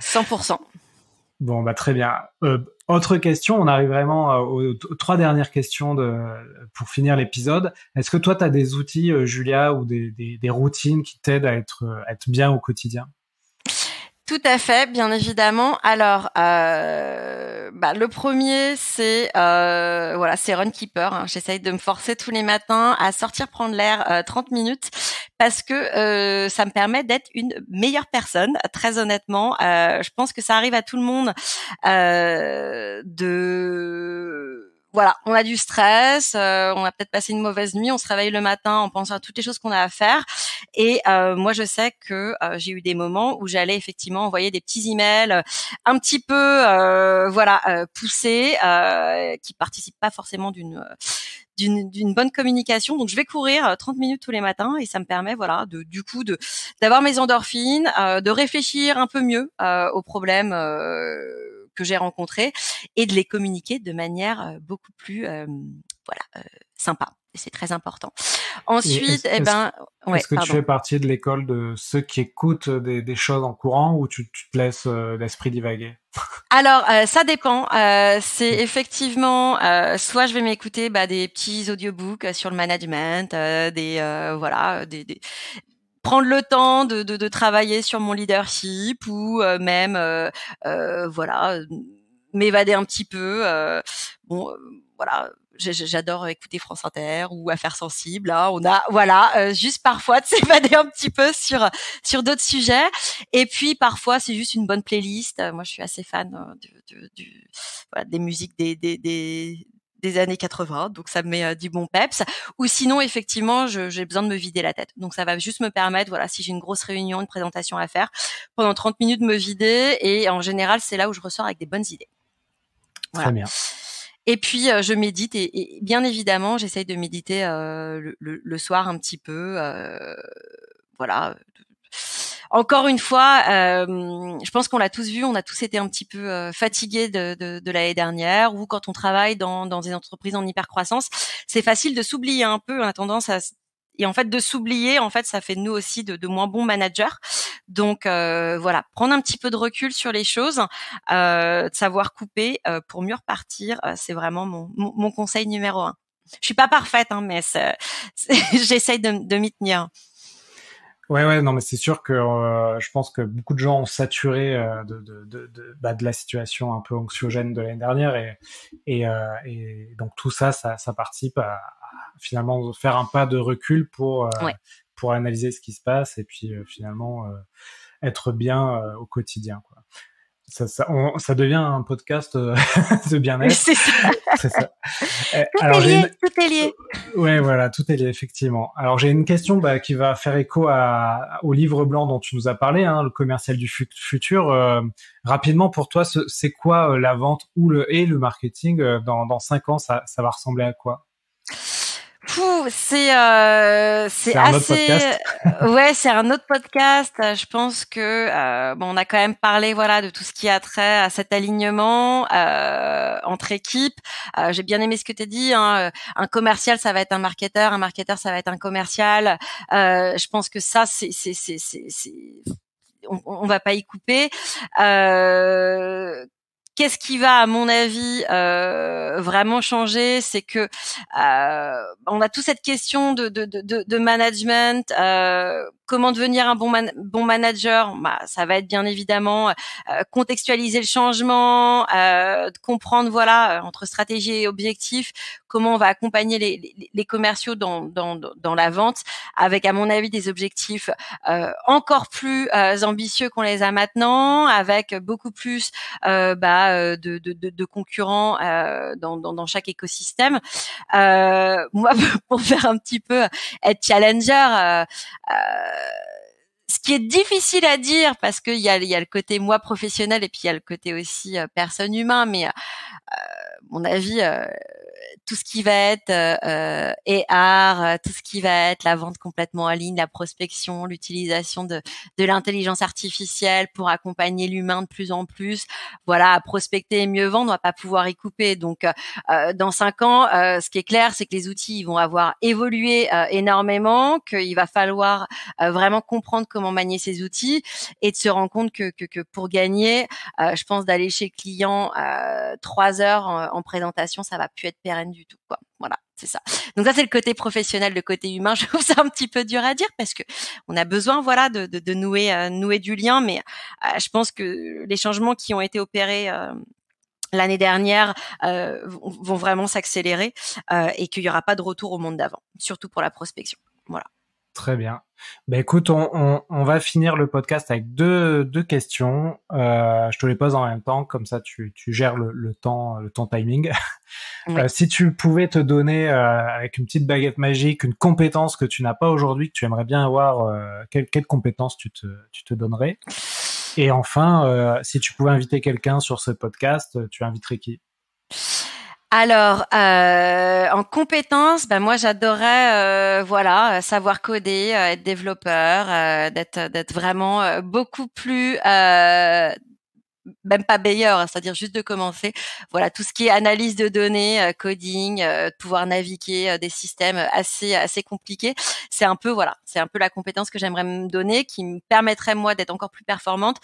100%. Bon, bah très bien. Euh, autre question, on arrive vraiment euh, aux, trois dernières questions de, pour finir l'épisode. Est-ce que toi, tu as des outils, Julia, ou des, routines qui t'aident à être bien au quotidien tout à fait, bien évidemment. Alors, euh, bah, le premier, c'est euh, voilà, c'est Runkeeper. Hein. J'essaye de me forcer tous les matins à sortir prendre l'air 30 euh, minutes parce que euh, ça me permet d'être une meilleure personne. Très honnêtement, je pense que ça arrive à tout le monde de voilà, on a du stress, on a peut-être passé une mauvaise nuit, on se réveille le matin, en pensant à toutes les choses qu'on a à faire. Et euh, moi, je sais que euh, j'ai eu des moments où j'allais effectivement envoyer des petits emails euh, un petit peu, voilà, poussés, qui participent pas forcément d'une bonne communication. Donc je vais courir 30 minutes tous les matins et ça me permet voilà de du coup de d'avoir mes endorphines, de réfléchir un peu mieux aux problèmes que j'ai rencontrés et de les communiquer de manière beaucoup plus voilà sympa c'est très important. Ensuite, est eh ben, est-ce que tu fais partie de l'école de ceux qui écoutent des, choses en courant ou tu, te laisses euh, l'esprit divaguer *laughs* alors, euh, ça dépend. Euh, c'est effectivement, soit je vais m'écouter bah, des petits audiobooks sur le management, des voilà, prendre le temps de, travailler sur mon leadership ou même voilà, m'évader un petit peu. bon voilà, j'adore écouter France Inter ou Affaires Sensibles. Hein, on a, voilà, euh, juste parfois de *laughs* s'évader un petit peu sur sur d'autres sujets. Et puis parfois c'est juste une bonne playlist. Euh, moi, je suis assez fan euh, des musiques des, des, des années 80, donc ça me met du bon peps. Ou sinon, effectivement, j'ai besoin de me vider la tête. Donc ça va juste me permettre, voilà, si j'ai une grosse réunion, une présentation à faire, pendant 30 minutes me vider. Et en général, c'est là où je ressors avec des bonnes idées. Très bien. Et puis euh, je médite et, bien évidemment j'essaye de méditer euh, le, soir un petit peu. Euh, voilà. Encore une fois, je pense qu'on l'a tous vu, on a tous été un petit peu fatigués de, de, l'année dernière, ou quand on travaille dans, dans des entreprises en hypercroissance, c'est facile de s'oublier un peu, la tendance à et en fait de s'oublier en fait ça fait de nous aussi de, moins bons managers donc euh, voilà prendre un petit peu de recul sur les choses euh, de savoir couper euh, pour mieux repartir c'est vraiment mon, mon, conseil numéro un je suis pas parfaite hein, mais *laughs* j'essaye de, de m'y tenir Ouais, ouais, non, mais c'est sûr que je pense que beaucoup de gens ont saturé de, de, bah, de, la situation un peu anxiogène de l'année dernière et, et, et donc tout ça, ça, ça participe à, finalement faire un pas de recul pour, euh, pour analyser ce qui se passe et puis euh, finalement euh, être bien au quotidien. Quoi. Ça, ça, devient un podcast *laughs* de bien-être. C'est ça. *laughs* tout, Alors, est lié, une... voilà, tout est lié, effectivement. Alors, j'ai une question bah, qui va faire écho à, au livre blanc dont tu nous as parlé, hein, le commercial du futur. rapidement, pour toi, c'est quoi la vente ou le, et le marketing dans, dans cinq ans ça va ressembler à quoi c'est euh, *laughs* ouais, c'est un autre podcast. Je pense que euh, bon, on a quand même parlé voilà de tout ce qui a trait à cet alignement euh, entre équipes. J'ai bien aimé ce que tu as dit. Hein, un commercial, ça va être un marketeur. Un marketeur, ça va être un commercial. je pense que ça, c'est on, on va pas y couper. Euh, Qu'est-ce qui va, à mon avis, euh, vraiment changer C'est que euh, on a toute cette question de, de, management. Euh, Comment devenir un bon, bon manager bah, Ça va être bien évidemment euh, contextualiser le changement, euh, comprendre voilà euh, entre stratégie et objectif comment on va accompagner les, commerciaux dans, dans, la vente, avec à mon avis des objectifs euh, encore plus ambitieux qu'on les a maintenant, avec beaucoup plus bah, de, de, concurrents dans, dans, dans, chaque écosystème. moi, *laughs* pour faire un petit peu être challenger ce qui est difficile à dire parce qu'il y a, y a le côté moi professionnel et puis il y a le côté aussi euh, personne humain, mais euh, euh, mon avis, tout ce qui va être euh, et euh, art, euh, tout ce qui va être la vente complètement en ligne, la prospection, l'utilisation de, de l'intelligence artificielle pour accompagner l'humain de plus en plus. Voilà, prospecter et mieux vendre, on va pas pouvoir y couper. Donc, euh, dans cinq ans, ce qui est clair, c'est que les outils vont avoir évolué énormément, qu'il va falloir vraiment comprendre comment manier ces outils et de se rendre compte que, que, pour gagner, je pense d'aller chez le client trois heures en, en présentation, ça va plus être pérenne du tout, Voilà, c'est ça. Donc ça, c'est le côté professionnel, le côté humain. *laughs* Je trouve ça un petit peu dur à dire parce que on a besoin, voilà, de, euh, nouer, du lien. Mais euh, je pense que les changements qui ont été opérés euh, l'année dernière vont vraiment s'accélérer et qu'il n'y aura pas de retour au monde d'avant, surtout pour la prospection. Voilà. Très bien. Ben écoute, on, on, va finir le podcast avec deux, questions. Euh, je te les pose en même temps, comme ça tu, gères le, temps, le temps timing. Euh, si tu pouvais te donner euh, avec une petite baguette magique une compétence que tu n'as pas aujourd'hui, que tu aimerais bien avoir, quelle, compétences compétence tu te, tu te donnerais Et enfin, si tu pouvais inviter quelqu'un sur ce podcast, tu inviterais qui alors, euh, en compétences, ben moi j'adorais, euh, voilà, savoir coder, euh, être développeur, d'être d'être vraiment beaucoup plus même pas meilleur, hein, c'est-à-dire juste de commencer. Voilà, tout ce qui est analyse de données, euh, coding, euh, pouvoir naviguer euh, des systèmes assez assez compliqués, c'est un peu voilà, c'est un peu la compétence que j'aimerais me donner, qui me permettrait moi d'être encore plus performante.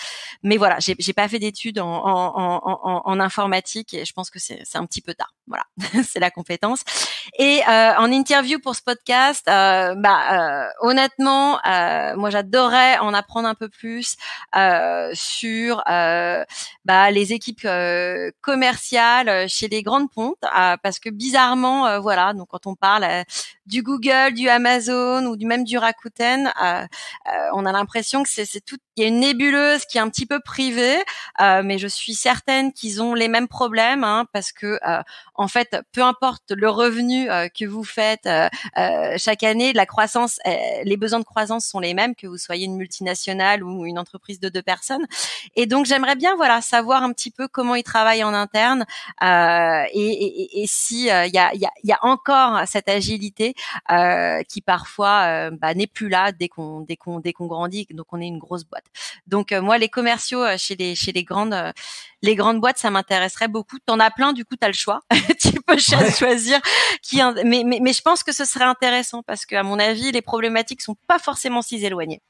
Mais voilà, j'ai, j'ai pas fait d'études en, en, en, en, informatique et je pense que c'est, c'est un petit peu tard. Voilà, *laughs* c'est la compétence. Et en interview pour ce podcast, bah honnêtement, moi j'adorerais en apprendre un peu plus sur bah, les équipes euh, commerciales euh, chez les grandes pontes, ah, parce que bizarrement, euh, voilà, donc quand on parle du Google, du Amazon ou du même du Rakuten, on a l'impression que c'est tout y est une nébuleuse, qui est un petit peu privée, euh, mais je suis certaine qu'ils ont les mêmes problèmes hein, parce que euh, en fait, peu importe le revenu euh, que vous faites euh, chaque année, la croissance, les besoins de croissance sont les mêmes que vous soyez une multinationale ou une entreprise de deux personnes. Et donc j'aimerais bien voilà savoir un petit peu comment ils travaillent en interne et, et, et, si il y a, y, a, y, a, encore cette agilité qui parfois bah, n'est plus là dès qu'on dès qu'on dès qu'on grandit, donc on est une grosse boîte. Donc euh, moi, les commerciaux euh, chez les grandes euh, les grandes boîtes, ça m'intéresserait beaucoup. T'en as plein, du coup, t'as le choix. *laughs* tu peux choisir qui. Mais, je pense que ce serait intéressant parce que, à mon avis, les problématiques sont pas forcément si éloignées.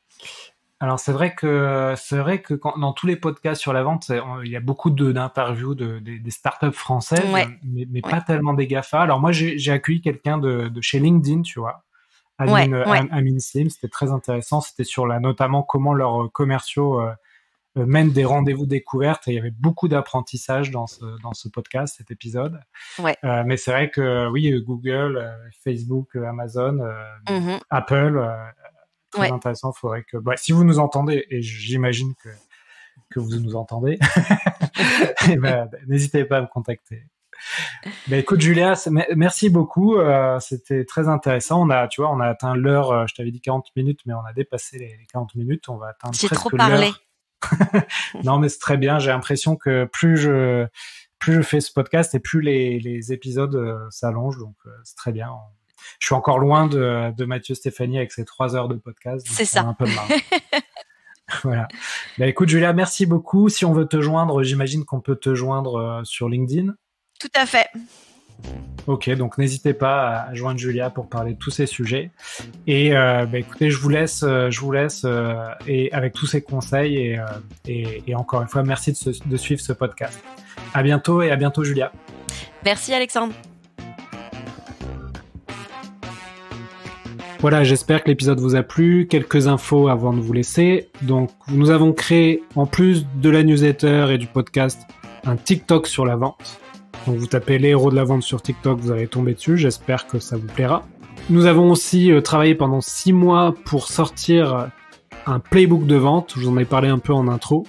Alors c'est vrai que que dans tous les podcasts sur la vente, il y a beaucoup d'interviews de, des, startups françaises, mais, pas tellement des Gafa. Alors moi j'ai accueilli quelqu'un de, chez LinkedIn, tu vois, Amine, euh, ouais, C'était très intéressant. C'était sur la, notamment comment leurs euh, commerciaux euh, mènent des rendez-vous découvertes. Et il y avait beaucoup d'apprentissage dans ce, dans ce podcast, cet épisode. mais c'est vrai que oui, Google, Facebook, Amazon, mm-hmm. Apple, très intéressant. Faudrait que, bah, si vous nous entendez, et j'imagine que que vous nous entendez, *laughs* eh ben, n'hésitez pas à me contacter. Mais ben, écoute Julia, merci beaucoup. Euh, c'était très intéressant. On a, tu vois, on a atteint l'heure. Euh, je t'avais dit 40 minutes, mais on a dépassé les, 40 minutes. On va atteindre. J'ai trop parlé. *laughs* non, mais c'est très bien. J'ai l'impression que plus je plus je fais ce podcast et plus les, les épisodes euh, s'allongent. Donc c'est très bien. je suis encore loin de, de, Mathieu Stéphanie avec ses trois heures de podcast. C'est ça. Un peu marre. *laughs* voilà. Ben, écoute, Julia, merci beaucoup. Si on veut te joindre, j'imagine qu'on peut te joindre sur LinkedIn. Tout à fait. Ok, donc n'hésitez pas à joindre Julia pour parler de tous ces sujets. Et euh, bah, écoutez, je vous laisse, euh, je vous laisse euh, et avec tous ces conseils et, encore une fois, merci de, de suivre ce podcast. À bientôt et à bientôt, Julia. Merci, Alexandre. Voilà, j'espère que l'épisode vous a plu. Quelques infos avant de vous laisser. Donc, nous avons créé, en plus de la newsletter et du podcast, un TikTok sur la vente. Donc vous tapez les héros de la vente sur TikTok, vous allez tomber dessus, j'espère que ça vous plaira. Nous avons aussi euh, travaillé pendant six mois pour sortir un playbook de vente, je vous en ai parlé un peu en intro.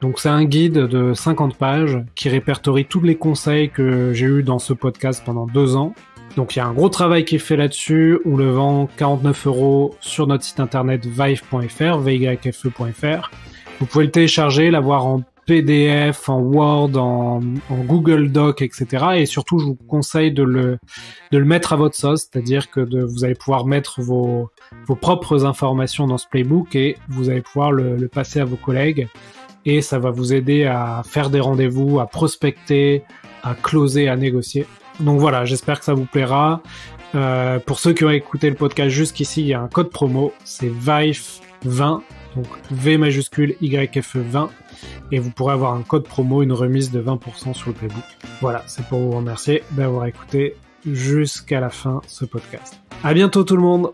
Donc c'est un guide de 50 pages qui répertorie tous les conseils que j'ai eu dans ce podcast pendant deux ans. Donc il y a un gros travail qui est fait là-dessus. On le vend 49 euros sur notre site internet vive.fr, vegaffe.fr. Vous pouvez le télécharger, l'avoir en PDF, en Word, en, Google Doc, etc. Et surtout, je vous conseille de le, le mettre à votre sauce, c'est-à-dire que vous allez pouvoir mettre vos, vos propres informations dans ce playbook et vous allez pouvoir le, passer à vos collègues. Et ça va vous aider à faire des rendez-vous, à prospecter, à closer, à négocier. Donc voilà, j'espère que ça vous plaira. Euh, pour ceux qui ont écouté le podcast jusqu'ici, il y a un code promo, c'est VIFE20, donc V majuscule YFE20 et vous pourrez avoir un code promo, une remise de 20% sur le playbook. Voilà, c'est pour vous remercier d'avoir écouté jusqu'à la fin ce podcast. À bientôt tout le monde!